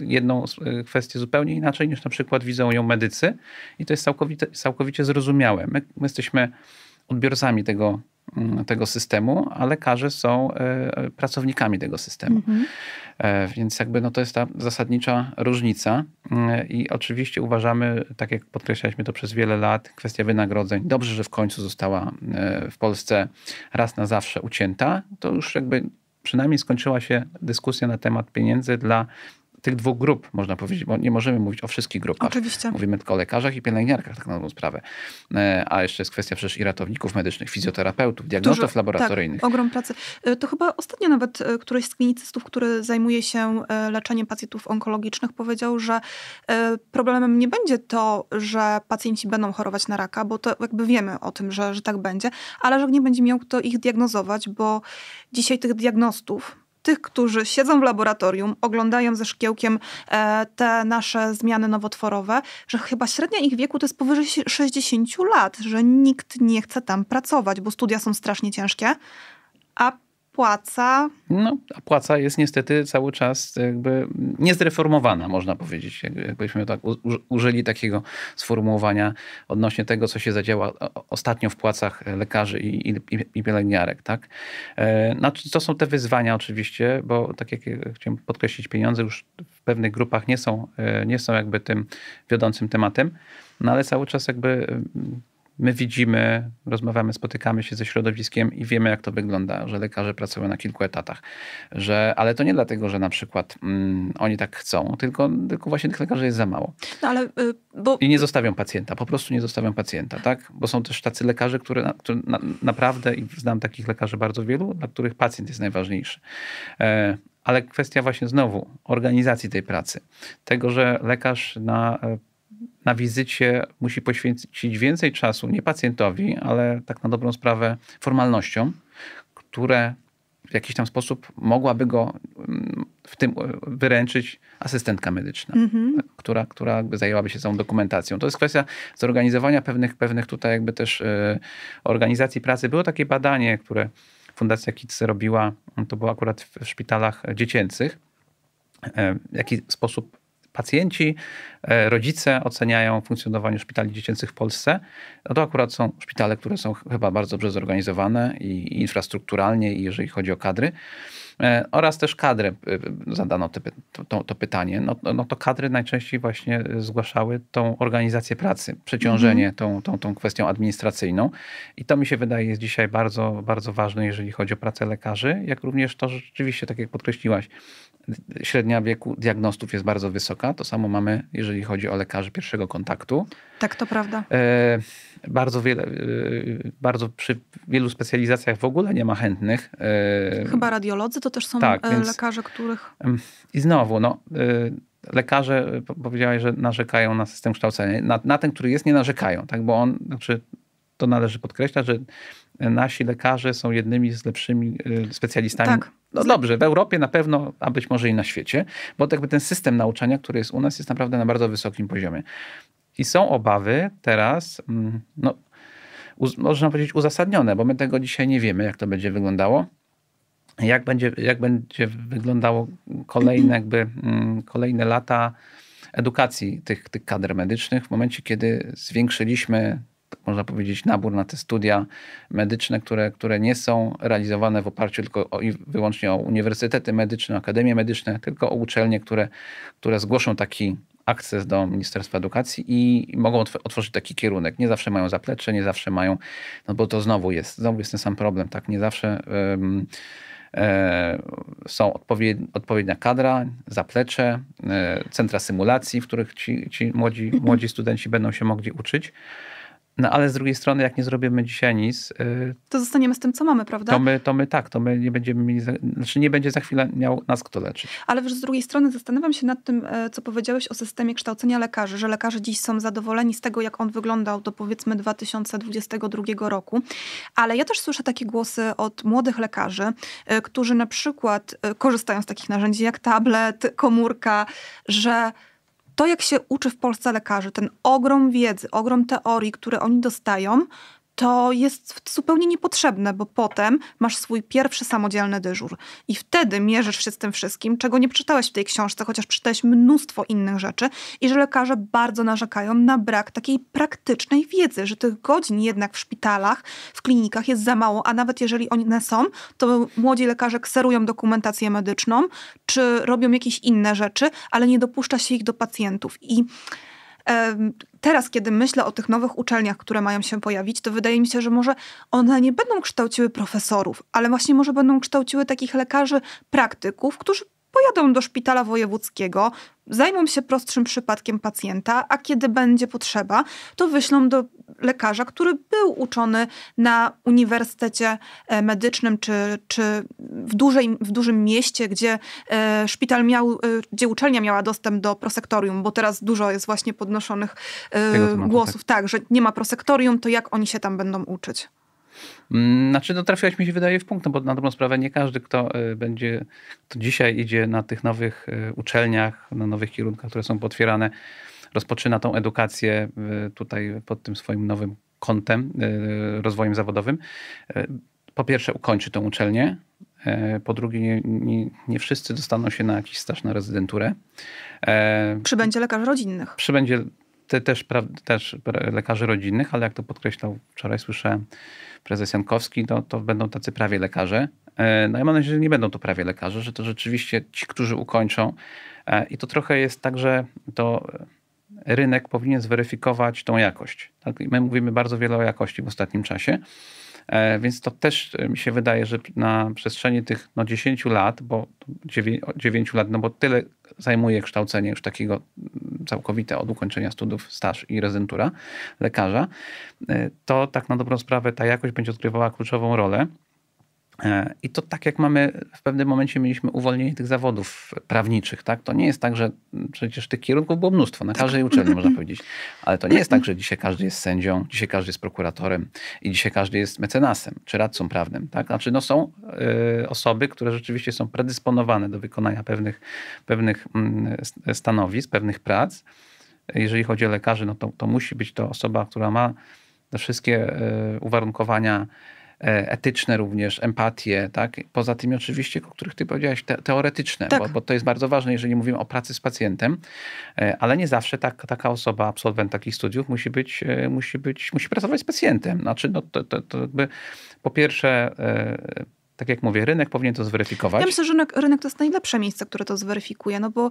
Speaker 2: jedną e, kwestię zupełnie inaczej niż na przykład widzą ją medycy i to jest całkowite, całkowicie zrozumiałe. My, my jesteśmy odbiorcami tego Mm, tego systemu, a lekarze są e, pracownikami tego systemu. Mhm. E, więc jakby no to jest ta zasadnicza różnica e, i oczywiście uważamy, tak jak podkreślaliśmy to przez wiele lat, kwestia wynagrodzeń. Dobrze, że w końcu została w Polsce raz na zawsze ucięta. To już jakby przynajmniej skończyła się dyskusja na temat pieniędzy dla tych dwóch grup, można powiedzieć, bo nie możemy mówić o wszystkich grupach. Oczywiście. Mówimy tylko o lekarzach i pielęgniarkach, tak na dobrą sprawę. E, a jeszcze jest kwestia przecież i ratowników medycznych, fizjoterapeutów, diagnostów Dużo, tak, laboratoryjnych. Tak,
Speaker 1: ogrom pracy. E, to chyba ostatnio nawet e, któryś z klinicystów, który zajmuje się leczeniem pacjentów onkologicznych, powiedział, że problemem nie będzie to, że pacjenci będą chorować na raka, bo to jakby wiemy o tym, że, że tak będzie, ale że nie będzie miał kto ich diagnozować, bo dzisiaj tych diagnostów tych, którzy siedzą w laboratorium, oglądają ze szkiełkiem e, te nasze zmiany nowotworowe, że chyba średnia ich wieku to jest powyżej 60 lat, że nikt nie chce tam pracować, bo studia są strasznie ciężkie, a płaca. No,
Speaker 2: a płaca jest niestety cały czas jakby niezreformowana, można powiedzieć. Jakbyśmy tak użyli takiego sformułowania odnośnie tego, co się zadziała ostatnio w płacach lekarzy i, i, i pielęgniarek. Tak? E, znaczy, to są te wyzwania oczywiście, bo tak jak chciałem podkreślić, pieniądze już w pewnych grupach nie są, e, nie są jakby tym wiodącym tematem, no ale cały czas jakby my widzimy, rozmawiamy, spotykamy się ze środowiskiem i wiemy, jak to wygląda, że lekarze pracują na kilku etatach. Że, ale to nie dlatego, że na przykład mm, oni tak chcą, tylko, tylko właśnie tych lekarzy jest za mało.
Speaker 1: No ale, y, bo... I nie
Speaker 2: zostawią pacjenta, po prostu nie zostawią pacjenta, tak? Bo są też tacy lekarze, które, na, które na, naprawdę, i znam takich lekarzy bardzo wielu, dla których pacjent jest najważniejszy. E, ale kwestia właśnie znowu organizacji tej pracy. Tego, że lekarz na e, na wizycie musi poświęcić więcej czasu, nie pacjentowi, ale tak na dobrą sprawę formalnościom, które w jakiś tam sposób mogłaby go mm, w tym e, wyręczyć asystentka medyczna, mm-hmm. która, która jakby zajęłaby się całą dokumentacją. To jest kwestia zorganizowania pewnych, pewnych tutaj jakby też y, organizacji pracy. Było takie badanie, które Fundacja KIDS robiła, to było akurat w szpitalach dziecięcych, y, w jaki sposób pacjenci, e, rodzice oceniają funkcjonowanie szpitali dziecięcych w Polsce, no to akurat są szpitale, które są chyba bardzo dobrze zorganizowane i infrastrukturalnie, i jeżeli chodzi o kadry. E, oraz też kadrę e, zadano te, to, to, pytanie. No, no, no to kadry najczęściej właśnie zgłaszały tą organizację pracy, przeciążenie mm-hmm. tą, tą, tą kwestią administracyjną. I to mi się wydaje jest dzisiaj bardzo, bardzo ważne, jeżeli chodzi o pracę lekarzy, jak również to, że rzeczywiście, tak jak podkreśliłaś, średnia wieku diagnostów jest bardzo wysoka. To samo mamy, jeżeli chodzi o lekarzy pierwszego kontaktu. Tak, to prawda. E, bardzo, wiele, e, bardzo przy wielu specjalizacjach w ogóle nie ma chętnych. E, Chyba
Speaker 1: radiolodzy to też są tak, lekarze, których...
Speaker 2: Mm, I znowu, no lekarze powiedziałeś, że narzekają na system kształcenia. Na, na, ten, który jest, nie narzekają, tak? bo on, znaczy to należy podkreślać, że nasi lekarze są jednymi z lepszymi y, specjalistami. Tak. No dobrze, w Europie na pewno, a być może i na świecie, bo jakby ten system nauczania, który jest u nas, jest naprawdę na bardzo wysokim poziomie. I są obawy teraz, mm, no, można powiedzieć uzasadnione, bo my tego dzisiaj nie wiemy, jak to będzie wyglądało. Jak będzie, jak będzie wyglądało kolejne, jakby, mm, kolejne lata edukacji tych, tych kadr medycznych w momencie, kiedy zwiększyliśmy można powiedzieć, nabór na te studia medyczne, które, które nie są realizowane w oparciu tylko o, wyłącznie o uniwersytety medyczne, akademie medyczne, tylko o uczelnie, które, które zgłoszą taki akces do Ministerstwa Edukacji i mogą otworzyć taki kierunek. Nie zawsze mają zaplecze, nie zawsze mają, no bo to znowu jest, znowu jest ten sam problem, tak? Nie zawsze um, e, są odpowied, odpowiednia kadra, zaplecze, e, centra symulacji, w których ci, ci młodzi, młodzi studenci będą się mogli uczyć. No ale z drugiej strony, jak nie zrobimy dzisiaj nic... Y,
Speaker 1: to zostaniemy z tym, co mamy, prawda? To
Speaker 2: my, to my tak, to my nie będziemy mieli... Znaczy nie będzie za chwilę miał nas kto leczyć.
Speaker 1: Ale wiesz, z drugiej strony zastanawiam się nad tym, e, co powiedziałeś o systemie kształcenia lekarzy, że lekarze dziś są zadowoleni z tego, jak on wyglądał do powiedzmy 2022 roku. Ale ja też słyszę takie głosy od młodych lekarzy, e, którzy na przykład e, korzystają z takich narzędzi jak tablet, komórka, że to, jak się uczy w Polsce lekarzy, ten ogrom wiedzy, ogrom teorii, które oni dostają, to jest zupełnie niepotrzebne, bo potem masz swój pierwszy samodzielny dyżur i wtedy mierzysz się z tym wszystkim, czego nie przeczytałeś w tej książce, chociaż przeczytałeś mnóstwo innych rzeczy i że lekarze bardzo narzekają na brak takiej praktycznej wiedzy, że tych godzin jednak w szpitalach, w klinikach jest za mało, a nawet jeżeli one są, to młodzi lekarze kserują dokumentację medyczną czy robią jakieś inne rzeczy, ale nie dopuszcza się ich do pacjentów i teraz, kiedy myślę o tych nowych uczelniach, które mają się pojawić, to wydaje mi się, że może one nie będą kształciły profesorów, ale właśnie może będą kształciły takich lekarzy, praktyków, którzy pojadą do szpitala wojewódzkiego, zajmą się prostszym przypadkiem pacjenta, a kiedy będzie potrzeba, to wyślą do lekarza, który był uczony na uniwersytecie e, medycznym czy, czy w, dużej, w dużym mieście, gdzie e, szpital miał, e, gdzie uczelnia miała dostęp do prosektorium, bo teraz dużo jest właśnie podnoszonych głosów, tak. tak, że nie ma prosektorium, to jak oni się tam będą uczyć?
Speaker 2: Mm, znaczy, no trafiłaś mi się wydaje w punkt, no bo na dobrą sprawę nie każdy, kto y, będzie, kto dzisiaj idzie na tych nowych y, uczelniach, na nowych kierunkach, które są potwierane, rozpoczyna tą edukację y, tutaj pod tym swoim nowym kątem, rozwojem zawodowym. Po pierwsze ukończy tą uczelnię, po drugie, nie, nie, nie, wszyscy dostaną się na jakiś staż na rezydenturę. E,
Speaker 1: przybędzie lekarz rodzinnych.
Speaker 2: Przybędzie te, też, pra, też lekarzy rodzinnych, ale jak to podkreślał wczoraj, słyszałem prezes Jankowski, to, no to będą tacy prawie lekarze. E, no i mam nadzieję, że nie będą to prawie lekarze, że to rzeczywiście ci, którzy ukończą. E, I to trochę jest tak, że to e, rynek powinien zweryfikować tą jakość. Tak? My mówimy bardzo wiele o jakości w ostatnim czasie. E, więc to też e, mi się wydaje, że na przestrzeni tych no, 10 lat, bo 9, 9 lat, no bo tyle zajmuje kształcenie już takiego mm, całkowite od ukończenia studiów staż i rezydentura lekarza, e, to tak na dobrą sprawę ta jakość będzie odgrywała kluczową rolę. E, I to tak jak mamy, w pewnym momencie mieliśmy uwolnienie tych zawodów prawniczych, tak? To nie jest tak, że mm, przecież tych kierunków było mnóstwo, na każdej tak. uczelni można powiedzieć. Ale to nie jest tak, że dzisiaj każdy jest sędzią, dzisiaj każdy jest prokuratorem i dzisiaj każdy jest mecenasem czy radcą prawnym, tak? Znaczy no są y, osoby, które rzeczywiście są predysponowane do wykonania pewnych, pewnych mm, stanowisk, pewnych prac. Jeżeli chodzi o lekarzy, no to, to musi być to osoba, która ma te wszystkie y, uwarunkowania E, etyczne również, empatię, tak? Poza tymi oczywiście, o których ty powiedziałeś, te, teoretyczne, tak. bo, bo, to jest bardzo ważne, jeżeli mówimy o pracy z pacjentem, e, ale nie zawsze tak, taka osoba, absolwent takich studiów musi być, e, musi być, musi pracować z pacjentem. Znaczy, no to, to, to jakby po pierwsze tak jak mówię, rynek powinien to zweryfikować. Ja myślę, że
Speaker 1: rynek, rynek to jest najlepsze miejsce, które to zweryfikuje, no bo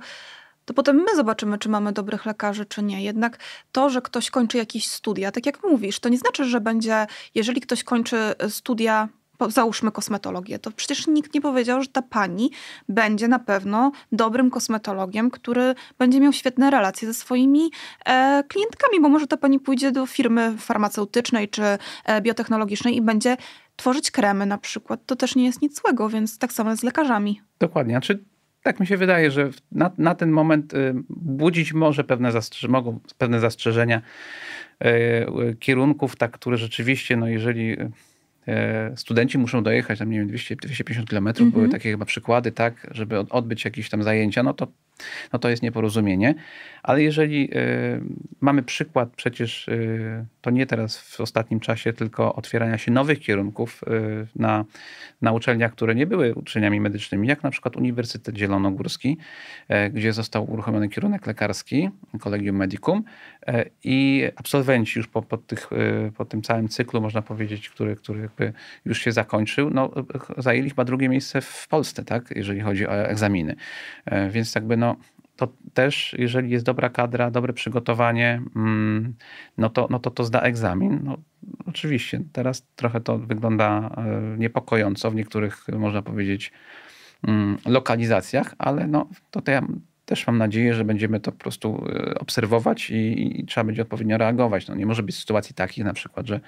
Speaker 1: to potem my zobaczymy, czy mamy dobrych lekarzy, czy nie. Jednak to, że ktoś kończy jakieś studia, tak jak mówisz, to nie znaczy, że będzie, jeżeli ktoś kończy e, studia załóżmy kosmetologię, to przecież nikt nie powiedział, że ta pani będzie na pewno dobrym kosmetologiem, który będzie miał świetne relacje ze swoimi e, klientkami, bo może ta pani pójdzie do firmy farmaceutycznej czy e, biotechnologicznej i będzie tworzyć kremy na przykład. To też nie jest nic złego, więc tak samo jest z lekarzami.
Speaker 2: Dokładnie. Czy tak mi się wydaje, że na, na ten moment y, budzić może pewne, zastrze mogą, pewne zastrzeżenia y, y, kierunków, tak, które rzeczywiście, no jeżeli studenci muszą dojechać tam, nie wiem, 200, 250 kilometrów, mm -hmm. były mhm. takie chyba przykłady, tak, żeby odbyć jakieś tam zajęcia, no to no to jest nieporozumienie. Ale jeżeli y, mamy przykład przecież, y, to nie teraz w ostatnim czasie, tylko otwierania się nowych kierunków y, na, na uczelniach, które nie były uczelniami medycznymi, jak na przykład Uniwersytet Zielonogórski, gdzie został uruchomiony kierunek lekarski, kolegium Medicum i absolwenci już po, po, tych, po tym całym cyklu, można powiedzieć, który, który jakby już się zakończył, no, zajęli chyba drugie miejsce w Polsce, tak, jeżeli chodzi o egzaminy. Więc jakby no, to też, jeżeli jest dobra kadra, dobre przygotowanie, mm, no to no to, to zda egzamin. No, oczywiście, teraz trochę to wygląda e, niepokojąco w niektórych, można powiedzieć, mm, lokalizacjach, ale no, to, ja też mam nadzieję, że będziemy to po prostu e, obserwować i, i, trzeba będzie odpowiednio reagować. No, nie może być sytuacji takich na przykład, że,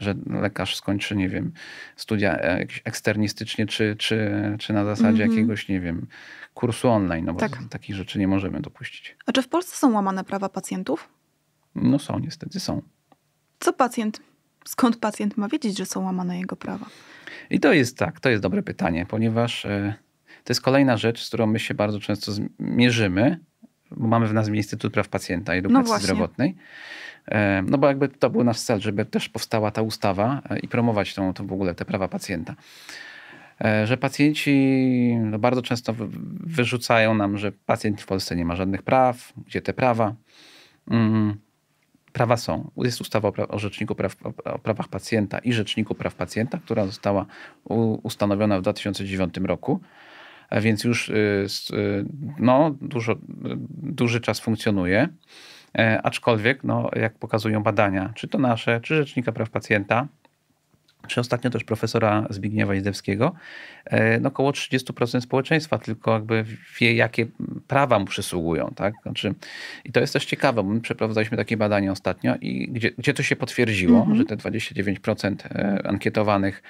Speaker 2: że lekarz skończy, nie wiem, studia e, eksternistycznie, czy, czy, czy na zasadzie mm -hmm. jakiegoś, nie wiem, kursu online, no bo tak. takich rzeczy nie możemy dopuścić.
Speaker 1: A czy w Polsce są łamane prawa pacjentów?
Speaker 2: No są, niestety są.
Speaker 1: Co pacjent, skąd pacjent ma wiedzieć, że są łamane jego prawa?
Speaker 2: I to jest tak, to jest dobre pytanie, ponieważ e, to jest kolejna rzecz, z którą my się bardzo często mierzymy, bo mamy w nazwie Instytut Praw Pacjenta i Edukacji no Zdrowotnej. E, no bo jakby to był nasz cel, żeby też powstała ta ustawa e, i promować tą, to w ogóle te prawa pacjenta. E, że pacjenci no, bardzo często wyrzucają nam, że pacjent w Polsce nie ma żadnych praw, gdzie te prawa. Mm, prawa są. Jest ustawa o Rzeczniku Praw, o Prawach Pacjenta i Rzeczniku Praw Pacjenta, która została ustanowiona w 2009 roku, e, więc już y, y, no, dużo, y, duży czas funkcjonuje. E, aczkolwiek, no, jak pokazują badania, czy to nasze, czy Rzecznika Praw Pacjenta, czy znaczy ostatnio też profesora Zbigniewa Izdewskiego, e, no około 30% społeczeństwa tylko jakby wie, jakie prawa mu przysługują. Tak? Znaczy, I to jest też ciekawe, bo my przeprowadzaliśmy takie badanie ostatnio i gdzie, gdzie to się potwierdziło, mhm. że te 29% e, ankietowanych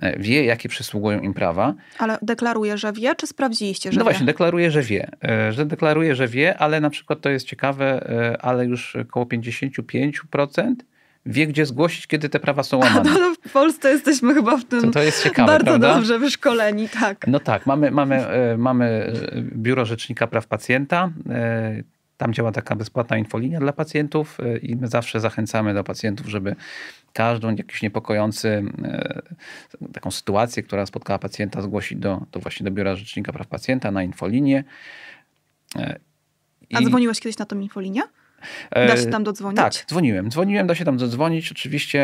Speaker 2: e, wie, jakie przysługują im prawa.
Speaker 1: Ale deklaruje, że wie, czy sprawdziliście, że no wie? No właśnie,
Speaker 2: deklaruje, że wie. Że deklaruje, że wie, ale na przykład to jest ciekawe, ale już około 55% wie, gdzie zgłosić, kiedy te prawa są no, łamane.
Speaker 1: No, no w Polsce jesteśmy chyba w tym to, to jest ciekawe, bardzo prawda? dobrze wyszkoleni, tak.
Speaker 2: No tak, mamy, mamy, e, mamy e, Biuro Rzecznika Praw Pacjenta, e, tam działa taka bezpłatna infolinia dla pacjentów i my zawsze zachęcamy do pacjentów, żeby każdą jakiś niepokojący taką sytuację, która spotkała pacjenta, zgłosić do, do właśnie do Biura Rzecznika Praw Pacjenta na infolinię. I... A
Speaker 1: dzwoniłaś kiedyś na tą infolinię? E, da się tam dodzwonić? Tak,
Speaker 2: dzwoniłem. Dzwoniłem, da się tam zadzwonić. Oczywiście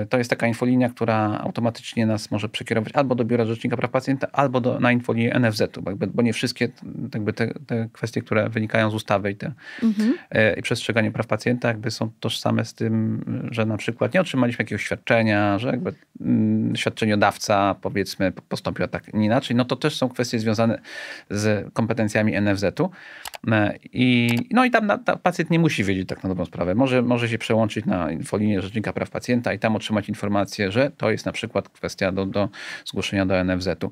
Speaker 2: e, to jest taka infolinia, która automatycznie nas może przekierować albo do Biura Rzecznika Praw Pacjenta, albo do, na infolinię NFZ-u, bo nie wszystkie jakby te, te kwestie, które wynikają z ustawy i, te, mhm. E, i przestrzeganie praw pacjenta jakby są tożsame z tym, że na przykład nie otrzymaliśmy jakiegoś świadczenia, że jakby mm, świadczeniodawca powiedzmy postąpił tak inaczej, no to też są kwestie związane z kompetencjami NFZ-u. I, no i tam na, ta, pacjent nie musi musi wiedzieć tak na dobrą sprawę. Może, może się przełączyć na infolinię Rzecznika Praw Pacjenta i tam otrzymać informację, że to jest na przykład kwestia do, do zgłoszenia do NFZ-u.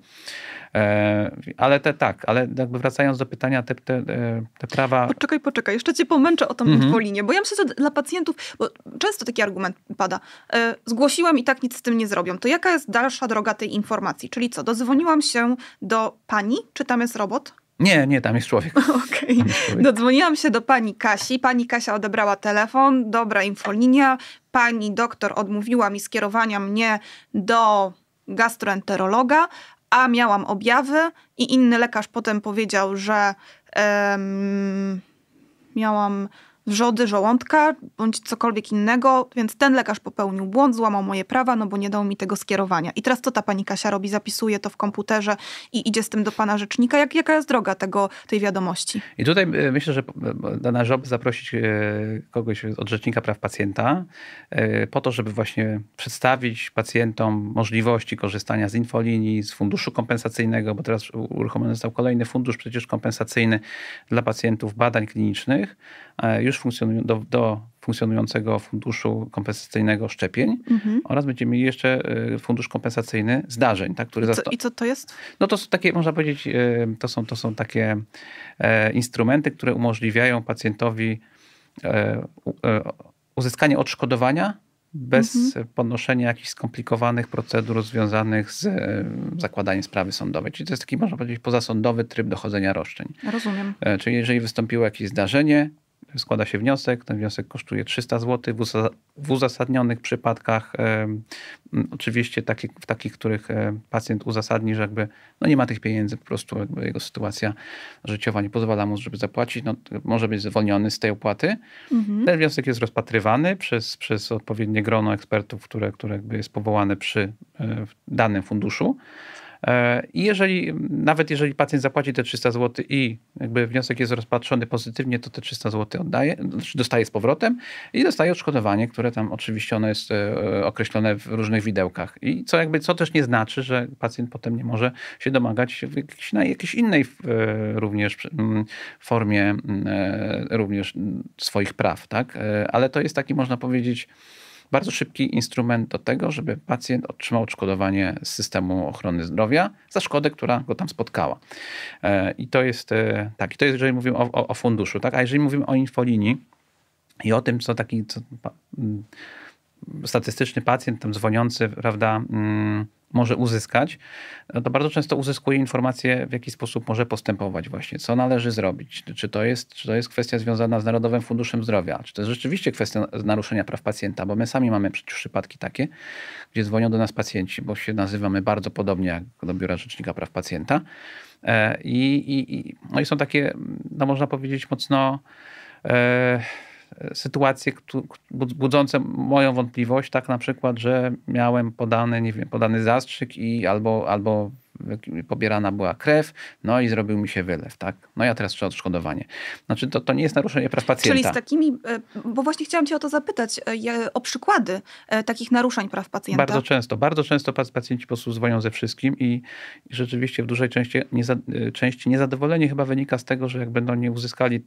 Speaker 2: E, ale te tak, ale jakby wracając do pytania, te, te, e, te prawa...
Speaker 1: Poczekaj, poczekaj, jeszcze cię pomęczę o tą mhm. infolinię, bo ja myślę, że dla pacjentów, bo często taki argument pada, e, i tak nic z tym nie zrobią. To jaka jest dalsza droga tej informacji? Czyli co, dozwoniłam się do pani, czy tam jest robot?
Speaker 2: Nie, nie, tam jest człowiek. Okej.
Speaker 1: Okay. Dodzwoniłam się do pani Kasi. Pani Kasia odebrała telefon, dobra infolinia. Pani doktor odmówiła mi skierowania mnie do gastroenterologa, a miałam objawy i inny lekarz potem powiedział, że um, miałam wrzody żołądka bądź cokolwiek innego, więc ten lekarz popełnił błąd, złamał moje prawa, no bo nie dał mi tego skierowania. I teraz co ta pani Kasia robi? Zapisuje to w komputerze i idzie z tym do pana rzecznika? Jak, jaka jest droga tego, tej wiadomości?
Speaker 2: I tutaj e, myślę, że e, należy zaprosić e, kogoś od Rzecznika Praw Pacjenta po to, żeby właśnie przedstawić pacjentom możliwości korzystania z infolinii, z funduszu kompensacyjnego, bo teraz uruchomiony został kolejny fundusz przecież kompensacyjny dla pacjentów badań klinicznych, E, już funkcjonują, do, do funkcjonującego funduszu kompensacyjnego szczepień mhm. oraz będziemy mieli jeszcze e, fundusz kompensacyjny zdarzeń. Tak, który I, co, I co to jest? No to są takie, można powiedzieć, e, to są, to są takie instrumenty, które umożliwiają pacjentowi uzyskanie odszkodowania bez mhm. jakichś skomplikowanych procedur związanych z zakładaniem sprawy sądowej. Czyli to jest taki, można powiedzieć, pozasądowy tryb dochodzenia roszczeń. Rozumiem. Czyli jeżeli wystąpiło jakieś zdarzenie, składa się wniosek, ten wniosek kosztuje 300 zł. W uzasadnionych przypadkach, oczywiście taki, w takich, których pacjent uzasadni, że jakby no nie ma tych pieniędzy, po prostu jego sytuacja życiowa nie pozwala mu, żeby zapłacić, no, może być zwolniony z tej opłaty. Mhm. Ten wniosek jest rozpatrywany przez, przez odpowiednie grono ekspertów, które, które jakby jest powołane przy e, danym funduszu. E, I jeżeli, nawet jeżeli pacjent zapłaci te 300 zł i jakby wniosek jest rozpatrzony pozytywnie, to te 300 zł oddaje, znaczy dostaje z powrotem i dostaje odszkodowanie, które tam oczywiście ono jest e, określone w różnych widełkach. I co jakby, co też nie znaczy, że pacjent potem nie może się domagać w jakiejś, na jakiejś innej e, również mm, formie mm, również swoich praw, tak? Ale to jest taki, można powiedzieć, bardzo szybki instrument do tego, żeby pacjent otrzymał odszkodowanie z systemu ochrony zdrowia za szkodę, która go tam spotkała. E, I to jest, e, tak, i to jest, jeżeli mówimy o, o, o funduszu, tak? A jeżeli mówimy o infolinii i o tym, co taki, co, mm, pacjent tam dzwoniący, prawda, mm, może uzyskać, no to bardzo często uzyskuje informacje, w jaki sposób może postępować właśnie, co należy zrobić. Czy to jest, czy to jest kwestia związana z Narodowym Funduszem Zdrowia, czy to jest rzeczywiście kwestia naruszenia praw pacjenta, bo my sami mamy przecież przypadki takie, gdzie dzwonią do nas pacjenci, bo się nazywamy bardzo podobnie jak do Biura Rzecznika Praw Pacjenta. E, I, i, no i są takie, no można powiedzieć, mocno e, sytuacje budzące moją wątpliwość, tak na przykład, że miałem podany, nie wiem, podany zastrzyk i albo, albo pobierana była krew, no i zrobił mi się wylew, tak? No ja teraz trzeba odszkodowanie. Znaczy to, to nie jest naruszenie praw pacjenta. Czyli z takimi,
Speaker 1: e, bo właśnie chciałam cię o to zapytać, e, o przykłady e, takich naruszeń praw pacjenta. Bardzo
Speaker 2: często, bardzo często pacjenci po prostu dzwonią ze wszystkim i rzeczywiście w dużej części, nieza, części niezadowolenie chyba wynika z tego, że jakby no nie uzyskali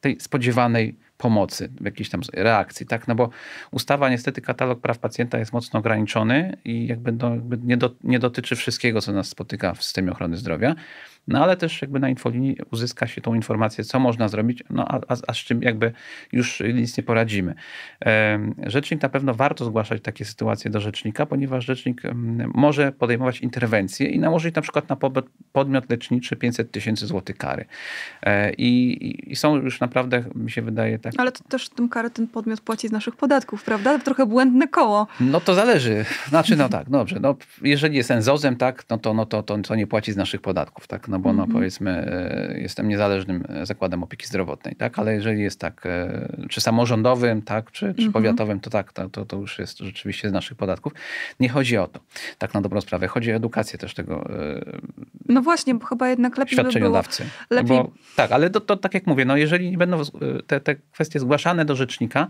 Speaker 2: tej spodziewanej pomocy, jakiejś tam reakcji, tak? No bo ustawa, niestety katalog praw pacjenta jest mocno ograniczony i jakby, do, jakby nie, do, nie dotyczy wszystkiego, co nas spotyka w systemie ochrony zdrowia. No ale też jakby na infolinii uzyska się tą informację, co można zrobić, no a, a, a z czym jakby już nic nie poradzimy. Rzecznik na pewno warto zgłaszać takie sytuacje do rzecznika, ponieważ rzecznik może podejmować interwencje i nałożyć na przykład na podmiot leczniczy 500 tysięcy złotych kary. E, I, I, są już naprawdę, mi się wydaje, tak.
Speaker 1: Ale to też tym karę ten podmiot płaci z naszych podatków, prawda? Trochę błędne koło.
Speaker 2: No to zależy. Znaczy, no tak, dobrze. No, jeżeli jest enzozem, tak, no to, no to, to, to nie płaci z naszych podatków, tak? No bo no, mhm. powiedzmy, e, jestem niezależnym zakładem opieki zdrowotnej, tak? Ale jeżeli jest tak, e, czy samorządowym, tak, czy, czy mhm. powiatowym, to tak, to, to, już jest rzeczywiście z naszych podatków. Nie chodzi o to, tak na dobrą sprawę. Chodzi o edukację też tego. E,
Speaker 1: no właśnie, bo chyba jednak lepiej by było. Lepiej...
Speaker 2: tak, ale to, to tak jak mówię, no jeżeli będą te, te kwestie zgłaszane do rzecznika,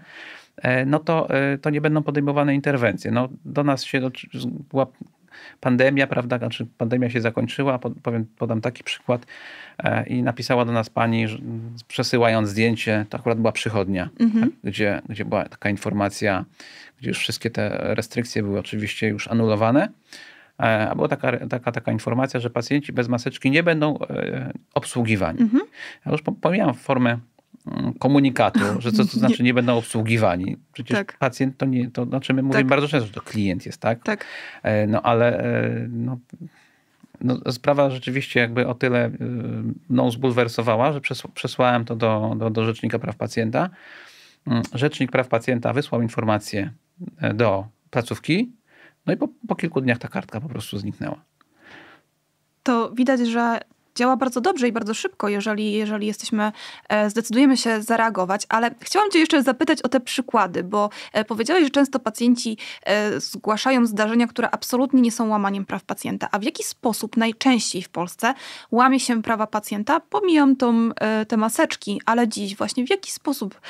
Speaker 2: e, no to, e, to nie będą podejmowane interwencje. No, do nas się no, była pandemia, prawda, znaczy pandemia się zakończyła, powiem, podam taki przykład e, i napisała do nas pani, przesyłając zdjęcie, to akurat była przychodnia, mhm. Tak, gdzie, gdzie była taka informacja, gdzie już wszystkie te restrykcje były oczywiście już anulowane, a była taka, taka, taka informacja, że pacjenci bez maseczki nie będą obsługiwani. Mhm. Ja już pomijam formę Mm, komunikatu, że co to znaczy nie, będą obsługiwani. Przecież tak. pacjent to nie, to znaczy my mówimy tak. bardzo często, że to klient jest, tak? Tak. E, no ale e, no, no, sprawa rzeczywiście jakby o tyle e, mną zbulwersowała, że przesłałem to do, do, do Rzecznika Praw Pacjenta. Mm, Rzecznik Praw Pacjenta wysłał informację do placówki, no i po, po kilku dniach ta kartka po prostu zniknęła.
Speaker 1: To widać, że działa bardzo dobrze i bardzo szybko, jeżeli, jeżeli jesteśmy, e, zdecydujemy się zareagować. Ale chciałam Cię jeszcze zapytać o te przykłady, bo e, powiedziałeś, że często pacjenci e, zgłaszają zdarzenia, które absolutnie nie są łamaniem praw pacjenta. A w jaki sposób najczęściej w Polsce łamie się prawa pacjenta? Pomijam tą, te maseczki, ale dziś właśnie w jaki sposób,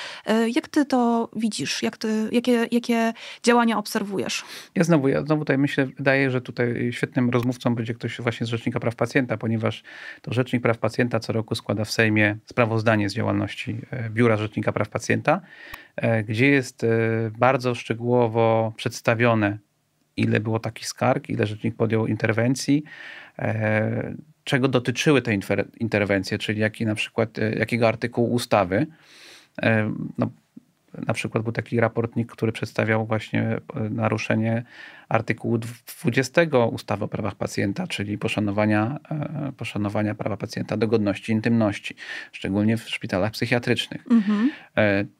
Speaker 1: jak Ty to widzisz? Jak ty, jakie, jakie działania obserwujesz?
Speaker 2: Ja znowu, ja znowu tutaj myślę, wydaje, że tutaj świetnym rozmówcą będzie ktoś właśnie z Rzecznika Praw Pacjenta, ponieważ to Rzecznik Praw Pacjenta co roku składa w Sejmie sprawozdanie z działalności e, Biura Rzecznika Praw Pacjenta, e, gdzie jest e, bardzo szczegółowo przedstawione, ile było takich skarg, ile rzecznik podjął interwencji, czego dotyczyły te interwencje, czyli jaki na przykład, jakiego artykułu ustawy. No, na przykład był taki raportnik, który przedstawiał właśnie naruszenie artykułu 20 ustawy o prawach pacjenta, czyli poszanowania, poszanowania prawa pacjenta do godności, intymności, szczególnie w szpitalach psychiatrycznych. Mhm.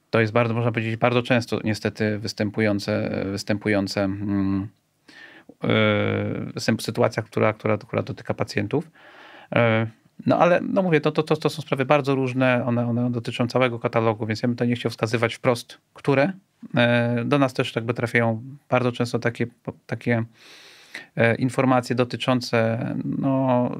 Speaker 2: To jest bardzo, można powiedzieć, bardzo często niestety występujące, występujące sytuacja, która, która, która dotyka pacjentów. No ale, no mówię, to, to, to, to są sprawy bardzo różne, one, one dotyczą całego katalogu, więc ja bym to nie chciał wskazywać wprost, które. E, do nas też jakby trafiają bardzo często takie, takie e, informacje dotyczące no,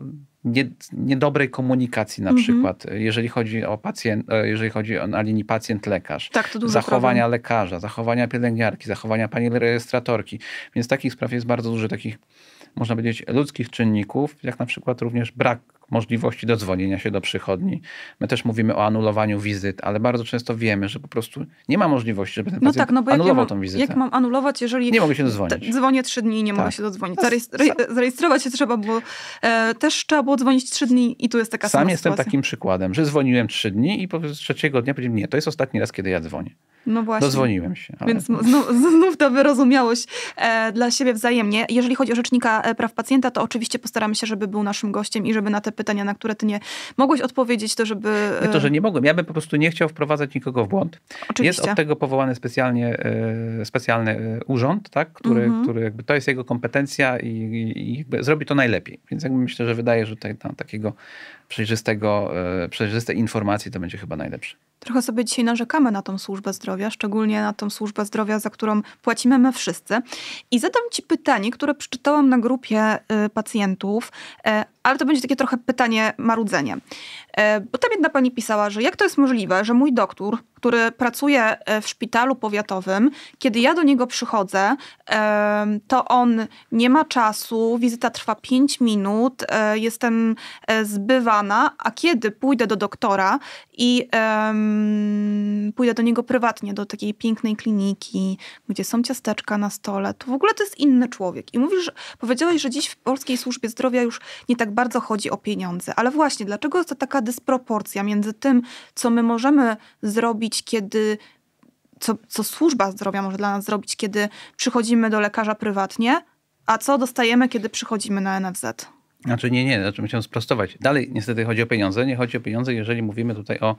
Speaker 2: nie, niedobrej komunikacji na mhm. przykład, jeżeli chodzi o pacjent, e, jeżeli chodzi o na linii pacjent-lekarz, tak, zachowania problem. lekarza, zachowania pielęgniarki, zachowania pani rejestratorki. Więc takich spraw jest bardzo dużo, takich można powiedzieć ludzkich czynników, jak na przykład również brak możliwości dodzwonienia się do przychodni. My też mówimy o anulowaniu wizyt, ale bardzo często wiemy, że po prostu nie ma możliwości, żeby ten no tak, no bo anulował mam, tą wizytę. Jak
Speaker 1: mam anulować, jeżeli... Nie mogę się dodzwonić. Dzwonię trzy dni i nie tak. mogę się dodzwonić. zarejestrować się trzeba bo E, też trzeba było dzwonić trzy dni i tu jest taka Sam sama jestem takim
Speaker 2: przykładem, że dzwoniłem trzy dni i po trzeciego dnia powiedziałem, nie, to jest ostatni raz, kiedy ja dzwonię.
Speaker 1: No właśnie. Dzwoniłem się. Ale... Więc znów, znów ta wyrozumiałość e, dla siebie wzajemnie. Jeżeli chodzi o Rzecznika e, Praw Pacjenta, to oczywiście postaramy się, żeby był naszym gościem i żeby na te pytania, na które ty nie mogłeś odpowiedzieć, to żeby... Nie to, że
Speaker 2: nie mogłem. Ja bym po prostu nie chciał wprowadzać nikogo w błąd. Oczywiście. Jest od tego powołany specjalnie, e, specjalny e, urząd, tak? który, mhm. który jakby to jest jego kompetencja i, i, zrobi to najlepiej. Więc jakby myślę, że wydaje, że tutaj tam takiego przejrzystego, e, przejrzystej informacji to będzie chyba najlepsze.
Speaker 1: Trochę sobie dzisiaj narzekamy na tą służbę zdrowia, szczególnie na tą służbę zdrowia, za którą płacimy my wszyscy. I zadam Ci pytanie, które przeczytałam na grupie y, pacjentów, e, ale to będzie takie trochę pytanie marudzenie. E, bo tam jedna pani pisała, że jak to jest możliwe, że mój doktor, który pracuje e, w szpitalu powiatowym, kiedy ja do niego przychodzę, e, to on nie ma czasu, wizyta trwa 5 minut, jestem zbywana, a kiedy pójdę do doktora i pójdę do niego prywatnie, do takiej pięknej kliniki, gdzie są ciasteczka na stole, to w ogóle to jest inny człowiek. I mówisz, powiedziałeś, że dziś w polskiej służbie zdrowia już nie tak bardzo chodzi o pieniądze, ale właśnie, dlaczego jest to taka dysproporcja między tym, co my możemy zrobić, kiedy co, co służba zdrowia może dla nas zrobić, kiedy przychodzimy do lekarza prywatnie, a co dostajemy, kiedy przychodzimy na NFZ.
Speaker 2: Znaczy nie, nie, znaczy musiałem sprostować. Dalej niestety chodzi o pieniądze. Nie chodzi o pieniądze, jeżeli mówimy tutaj o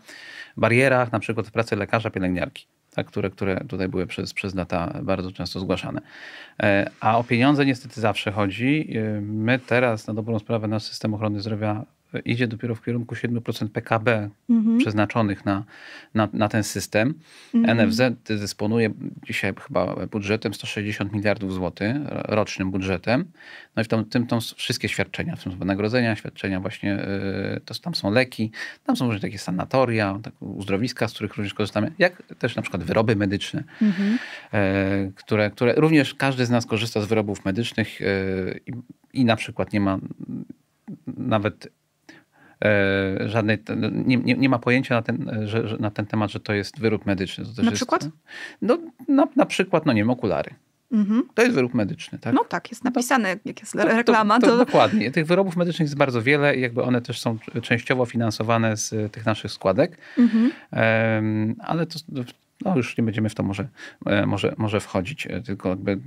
Speaker 2: barierach, na przykład w pracy lekarza, pielęgniarki. Tak, które, które tutaj były przez, przez lata bardzo często zgłaszane. E, a o pieniądze niestety zawsze chodzi. E, my teraz, na dobrą sprawę, nasz system ochrony zdrowia idzie dopiero w kierunku 7% PKB mhm. przeznaczonych na, na, na, ten system. Mhm. NFZ dysponuje dzisiaj chyba budżetem 160 miliardów złotych, rocznym budżetem. No i w tym, tym tam wszystkie świadczenia, w tym są wynagrodzenia, świadczenia właśnie, y, to tam są leki, tam są różne takie sanatoria, tak, uzdrowiska, z których również korzystamy, jak też na przykład wyroby medyczne, mhm. E, które, które również każdy z nas korzysta z wyrobów medycznych e, i, i na przykład nie ma nawet E, żadnej, no, nie, nie, nie, ma pojęcia na ten, e, że, że, na ten temat, że to jest wyrób medyczny. na przykład? E, no, na, na przykład, no nie wiem, okulary. Mhm. To jest wyrób medyczny, tak? No
Speaker 1: tak, jest no napisane, jak jest reklama. to, to, to, Dokładnie.
Speaker 2: Tych wyrobów medycznych jest bardzo wiele i jakby one też są częściowo finansowane z tych naszych składek. Mhm. Um, ale to no, już nie będziemy w to może, może, może wchodzić, tylko jakby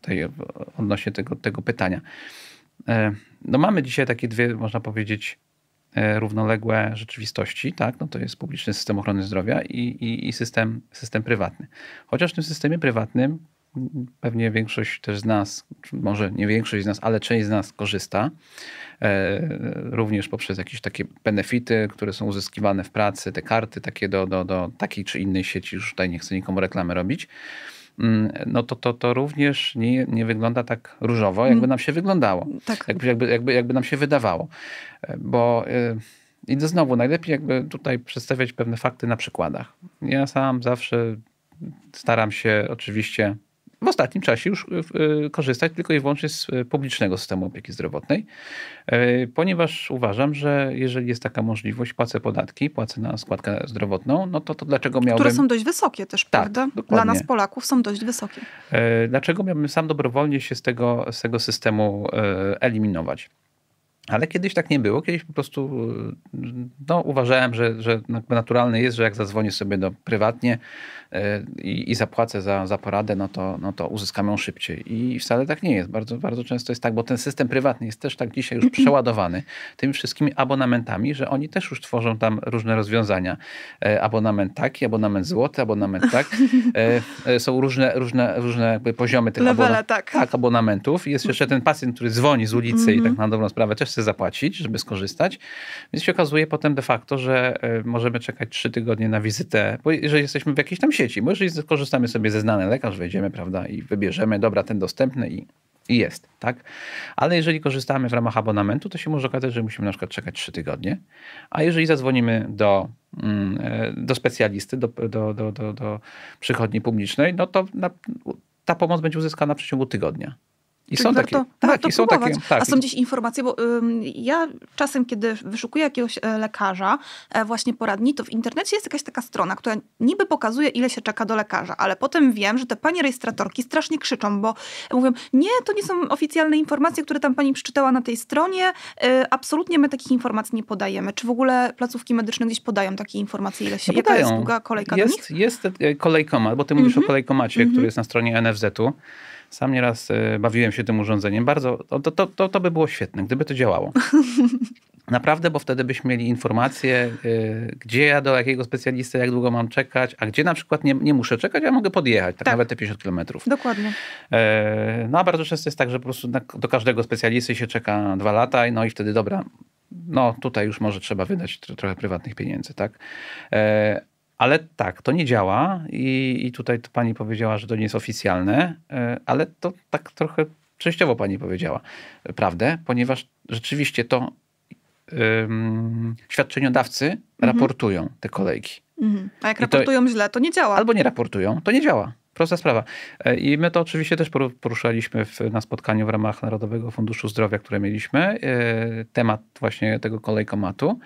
Speaker 2: tej, odnośnie tego, tego pytania. No mamy dzisiaj takie dwie, można powiedzieć, E, równoległe rzeczywistości, tak? no to jest publiczny system ochrony zdrowia i, i, i system, system prywatny. Chociaż w tym systemie prywatnym pewnie większość też z nas, może nie większość z nas, ale część z nas korzysta e, również poprzez jakieś takie benefity, które są uzyskiwane w pracy, te karty takie do, do, do takiej czy innej sieci, już tutaj nie chcę nikomu reklamy robić. Mm, no to, to, to również nie, nie wygląda tak różowo, mm. jakby nam się wyglądało. Tak. Jakby, jakby, jakby, jakby nam się wydawało. E, bo... Y, I to znowu, najlepiej jakby tutaj przedstawiać pewne fakty na przykładach. Ja sam zawsze staram się oczywiście w ostatnim czasie już e, korzystać tylko i wyłącznie z e, publicznego systemu opieki zdrowotnej, e, ponieważ uważam, że jeżeli jest taka możliwość, płacę podatki, płacę na składkę zdrowotną, no to, to dlaczego miałbym... Które są dość
Speaker 1: wysokie też, tak, prawda? Dokładnie. Dla nas Polaków są dość wysokie.
Speaker 2: Dlaczego miałbym sam dobrowolnie się z tego, z tego systemu eliminować? Ale kiedyś tak nie było. Kiedyś po prostu no, uważałem, że, że naturalne jest, że jak zadzwonię sobie do prywatnie, i, zapłacę za, za poradę, no to, no to uzyskam ją szybciej. I wcale tak nie jest. Bardzo, bardzo często jest tak, bo ten system prywatny jest też tak dzisiaj już przeładowany tymi wszystkimi abonamentami, że oni też już tworzą tam różne rozwiązania. E, abonament taki, abonament złoty, abonament tak. E, e, są różne, różne, różne jakby poziomy tych Levela, abona tak. Tak, abonamentów. I jest jeszcze ten pacjent, który dzwoni z ulicy mm -hmm. i tak mhm. na dobrą sprawę też chce zapłacić, żeby skorzystać. Więc się okazuje potem de facto, że możemy czekać trzy tygodnie na wizytę, bo jeżeli jesteśmy w jakiejś tam sieci, sieci, bo jeżeli skorzystamy sobie ze znany lekarz, wejdziemy, prawda, i wybierzemy, dobra, ten dostępny i, i jest, tak? Ale jeżeli korzystamy w ramach abonamentu, to się może okazać, że musimy na przykład czekać 3 tygodnie, a jeżeli zadzwonimy do, mm, e, do specjalisty, do, do, do, do, do przychodni publicznej, no to na, ta pomoc będzie uzyskana w przeciągu tygodnia.
Speaker 1: I są warto, takie. Warto tak, i są takie tak. A są gdzieś informacje, bo ym, ja czasem, kiedy wyszukuję jakiegoś e, lekarza, e, właśnie poradni, to w internecie jest jakaś taka strona, która niby pokazuje, ile się czeka do lekarza, ale potem wiem, że te panie rejestratorki strasznie krzyczą, bo mówią, nie, to nie są oficjalne informacje, które tam pani przeczytała na tej stronie, e, absolutnie my takich informacji nie podajemy. Czy w ogóle placówki medyczne gdzieś podają takie informacje, ile się, no podają. jaka jest długa kolejka jest, do nich?
Speaker 2: Jest e, kolejkomat, bo ty mówisz mm -hmm. o mhm. kolejkomacie, mm -hmm. który mhm. jest na stronie NFZ-u. Sam nieraz e, bawiłem się tym urządzeniem. Bardzo, to, to, to, to by było świetne, gdyby to działało. Naprawdę, bo wtedy byśmy mieli informację, e, gdzie ja do jakiego specjalisty, jak długo mam czekać, a gdzie na przykład nie, nie muszę czekać, a mogę podjechać, tak, tak. nawet te 50 kilometrów. Dokładnie. E, no a bardzo często jest tak, że po prostu do każdego specjalisty się czeka dwa lata, no i wtedy dobra, no tutaj już może trzeba wydać trochę prywatnych pieniędzy, tak? Ale tak, to nie działa i, i tutaj pani powiedziała, że to nie jest oficjalne, e, ale to tak trochę częściowo pani powiedziała e, prawdę, ponieważ rzeczywiście to ym, świadczeniodawcy mhm. raportują te kolejki.
Speaker 1: Mhm. A jak I raportują to, źle, to nie działa.
Speaker 2: Albo nie raportują, to nie działa. Prosta sprawa. E, I my to oczywiście też poruszaliśmy w, na spotkaniu w ramach Narodowego Funduszu Zdrowia, które mieliśmy, temat właśnie tego kolejkomatu.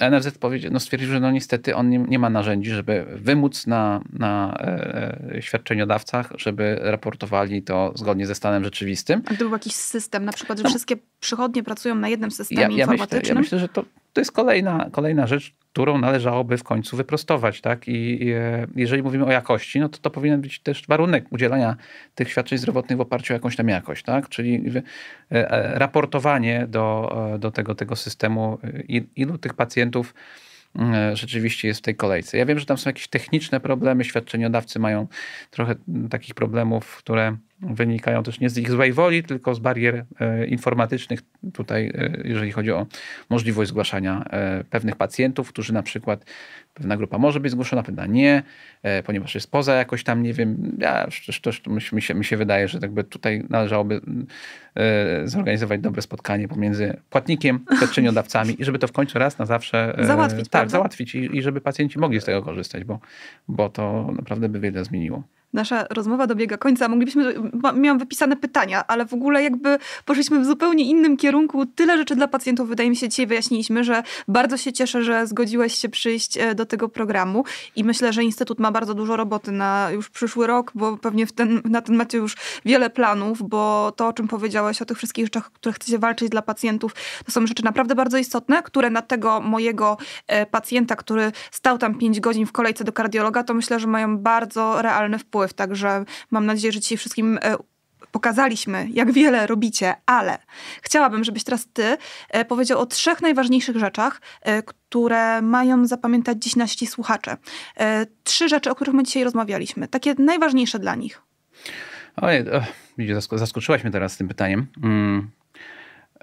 Speaker 2: NRZ powiedział, no stwierdził, że no niestety on nie, nie ma narzędzi, żeby wymóc na, na e, e, świadczeniodawcach, żeby raportowali to zgodnie ze stanem rzeczywistym. A
Speaker 1: gdyby był jakiś system, na przykład, że no. wszystkie przychodnie pracują na jednym systemie ja, ja informatycznym? Myślę, ja myślę, że
Speaker 2: to to jest kolejna, kolejna rzecz, którą należałoby w końcu wyprostować. Tak? I, I, e, jeżeli mówimy o jakości, no to to powinien być też warunek udzielania tych świadczeń zdrowotnych w oparciu o jakąś tam jakość. Tak? Czyli e, e, raportowanie do, do tego, tego systemu, ilu tych pacjentów rzeczywiście jest w tej kolejce. Ja wiem, że tam są jakieś techniczne problemy, świadczeniodawcy mają trochę takich problemów, które wynikają też nie z ich złej woli, tylko z barier e, informatycznych tutaj, e, jeżeli chodzi o możliwość zgłaszania e, pewnych pacjentów, którzy na przykład pewna grupa może być zgłoszona, pewna nie, ponieważ jest poza jakoś tam, nie wiem, ja, też mi, się, mi się wydaje, że jakby tutaj należałoby zorganizować dobre spotkanie pomiędzy płatnikiem, świadczeniodawcami i żeby to w końcu raz na zawsze załatwić, tak, załatwić i, i żeby pacjenci mogli z tego korzystać, bo, bo to naprawdę by wiele zmieniło.
Speaker 1: Nasza rozmowa dobiega końca. Moglibyśmy, miałam wypisane pytania, ale w ogóle jakby poszliśmy w zupełnie innym kierunku. Tyle rzeczy dla pacjentów, wydaje mi się, dzisiaj wyjaśniliśmy, że bardzo się cieszę, że zgodziłeś się przyjść e, do tego programu i myślę, że Instytut ma bardzo dużo roboty na już przyszły rok, bo pewnie ten, na ten macie już wiele planów, bo to, o czym powiedziałaś, o tych wszystkich rzeczach, które chcecie walczyć dla pacjentów, to są rzeczy naprawdę bardzo istotne, które na tego mojego e, pacjenta, który stał tam 5 godzin w kolejce do kardiologa, to myślę, że mają bardzo realny wpływ wpływ, także mam nadzieję, że ci wszystkim e, pokazaliśmy, jak wiele robicie, ale chciałabym, żebyś teraz ty e, powiedział o trzech najważniejszych rzeczach, e, które mają zapamiętać dziś nasi słuchacze. Trzy rzeczy, o których my dzisiaj rozmawialiśmy, takie najważniejsze dla nich.
Speaker 2: Ojej, zaskoczyłaś mnie teraz tym pytaniem. Mm.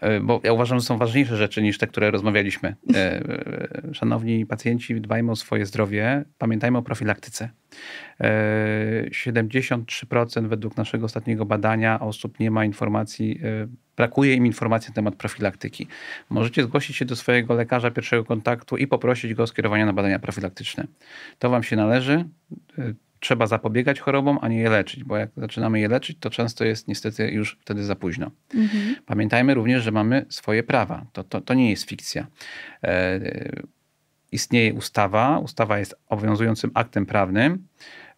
Speaker 2: E, bo ja uważam, że są ważniejsze rzeczy niż te, które rozmawialiśmy. E, e, szanowni pacjenci, dbajmy o swoje zdrowie, pamiętajmy o profilaktyce. 73% według naszego ostatniego badania osób nie ma informacji, brakuje im informacji na temat profilaktyki. Możecie zgłosić się do swojego lekarza pierwszego kontaktu i poprosić go o skierowanie na badania profilaktyczne. To Wam się należy trzeba zapobiegać chorobom, a nie je leczyć, bo jak zaczynamy je leczyć, to często jest niestety już wtedy za późno. Mhm. Pamiętajmy również, że mamy swoje prawa. To, to, to nie jest fikcja. E, istnieje ustawa, ustawa jest obowiązującym aktem prawnym,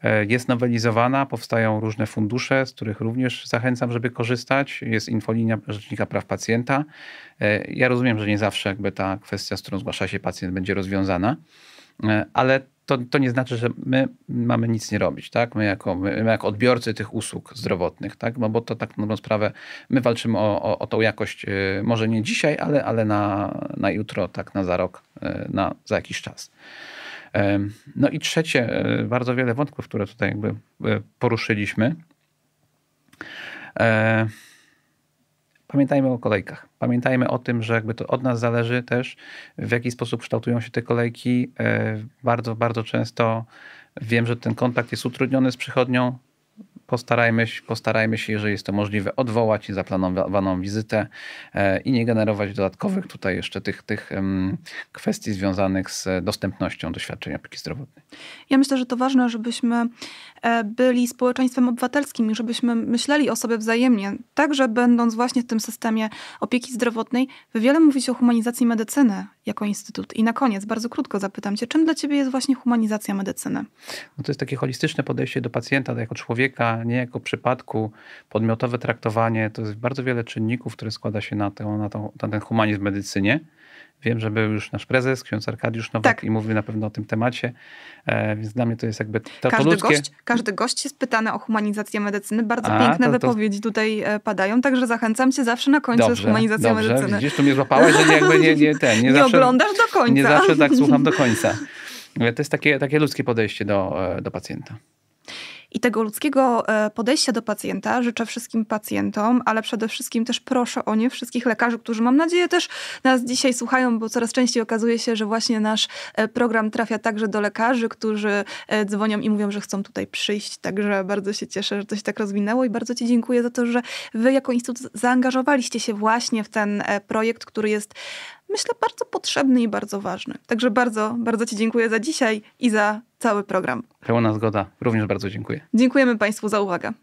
Speaker 2: e, jest nowelizowana, powstają różne fundusze, z których również zachęcam, żeby korzystać. Jest infolinia Rzecznika Praw Pacjenta. E, ja rozumiem, że nie zawsze jakby ta kwestia, z którą zgłasza się pacjent, będzie rozwiązana, e, ale to, to nie znaczy, że my mamy nic nie robić, tak? My jako, my, my jako odbiorcy tych usług zdrowotnych, tak? No bo to tak na dobrą sprawę, my walczymy o, o, o tą jakość, yy, może nie dzisiaj, ale, ale na, na jutro, tak, na za rok, yy, na, za jakiś czas. no i trzecie, y, bardzo wiele wątków, które tutaj jakby y, poruszyliśmy. E, pamiętajmy o kolejkach. Pamiętajmy o tym, że jakby to od nas zależy też, w jaki sposób kształtują się te kolejki. E, bardzo, bardzo często wiem, że ten kontakt jest utrudniony z przychodnią. Postarajmy się, postarajmy się, jeżeli jest to możliwe, odwołać i zaplanowaną wizytę e, i nie generować dodatkowych tutaj jeszcze tych, tych kwestii związanych z dostępnością doświadczenia opieki zdrowotnej.
Speaker 1: Ja myślę, że to ważne, żebyśmy E, byli społeczeństwem obywatelskim, żebyśmy myśleli o sobie wzajemnie, także będąc właśnie w tym systemie opieki zdrowotnej, wiele mówi się o humanizacji medycyny jako instytut. I na koniec, bardzo krótko zapytam Cię, czym dla Ciebie jest właśnie humanizacja medycyny?
Speaker 2: No to jest takie holistyczne podejście do pacjenta, jako człowieka, nie jako przypadku, podmiotowe traktowanie. To jest bardzo wiele czynników, które składa się na, to, na, to, na ten humanizm w medycynie. Wiem, że był już nasz prezes, ksiądz Arkadiusz Nowak tak. i mówił na pewno o tym temacie, e, więc dla mnie to jest jakby to, każdy to ludzkie. Gość,
Speaker 1: każdy gość jest pytany o humanizację medycyny. Bardzo A, piękne to, wypowiedzi tutaj e, padają, także zachęcam cię zawsze na końcu dobrze, z humanizacją dobrze. medycyny. Widzisz,
Speaker 2: tu mnie złapałeś, że nie, jakby nie, nie, ten, nie, nie zawsze, oglądasz
Speaker 1: do końca. Nie zawsze tak słucham do końca.
Speaker 2: E, to jest takie, takie ludzkie podejście do, e, do pacjenta.
Speaker 1: I tego ludzkiego e, podejścia do pacjenta życzę wszystkim pacjentom, ale przede wszystkim też proszę o nie wszystkich lekarzy, którzy mam nadzieję też nas dzisiaj słuchają, bo coraz częściej okazuje się, że właśnie nasz e, program trafia także do lekarzy, którzy e, dzwonią i mówią, że chcą tutaj przyjść. Także bardzo się cieszę, że to się tak rozwinęło i bardzo Ci dziękuję za to, że Wy jako Instytut zaangażowaliście się właśnie w ten projekt, który jest myślę, bardzo potrzebny i bardzo ważny. Także bardzo, bardzo Ci dziękuję za dzisiaj i za cały program.
Speaker 2: Pełna zgoda. Również bardzo dziękuję.
Speaker 1: Dziękujemy Państwu za uwagę.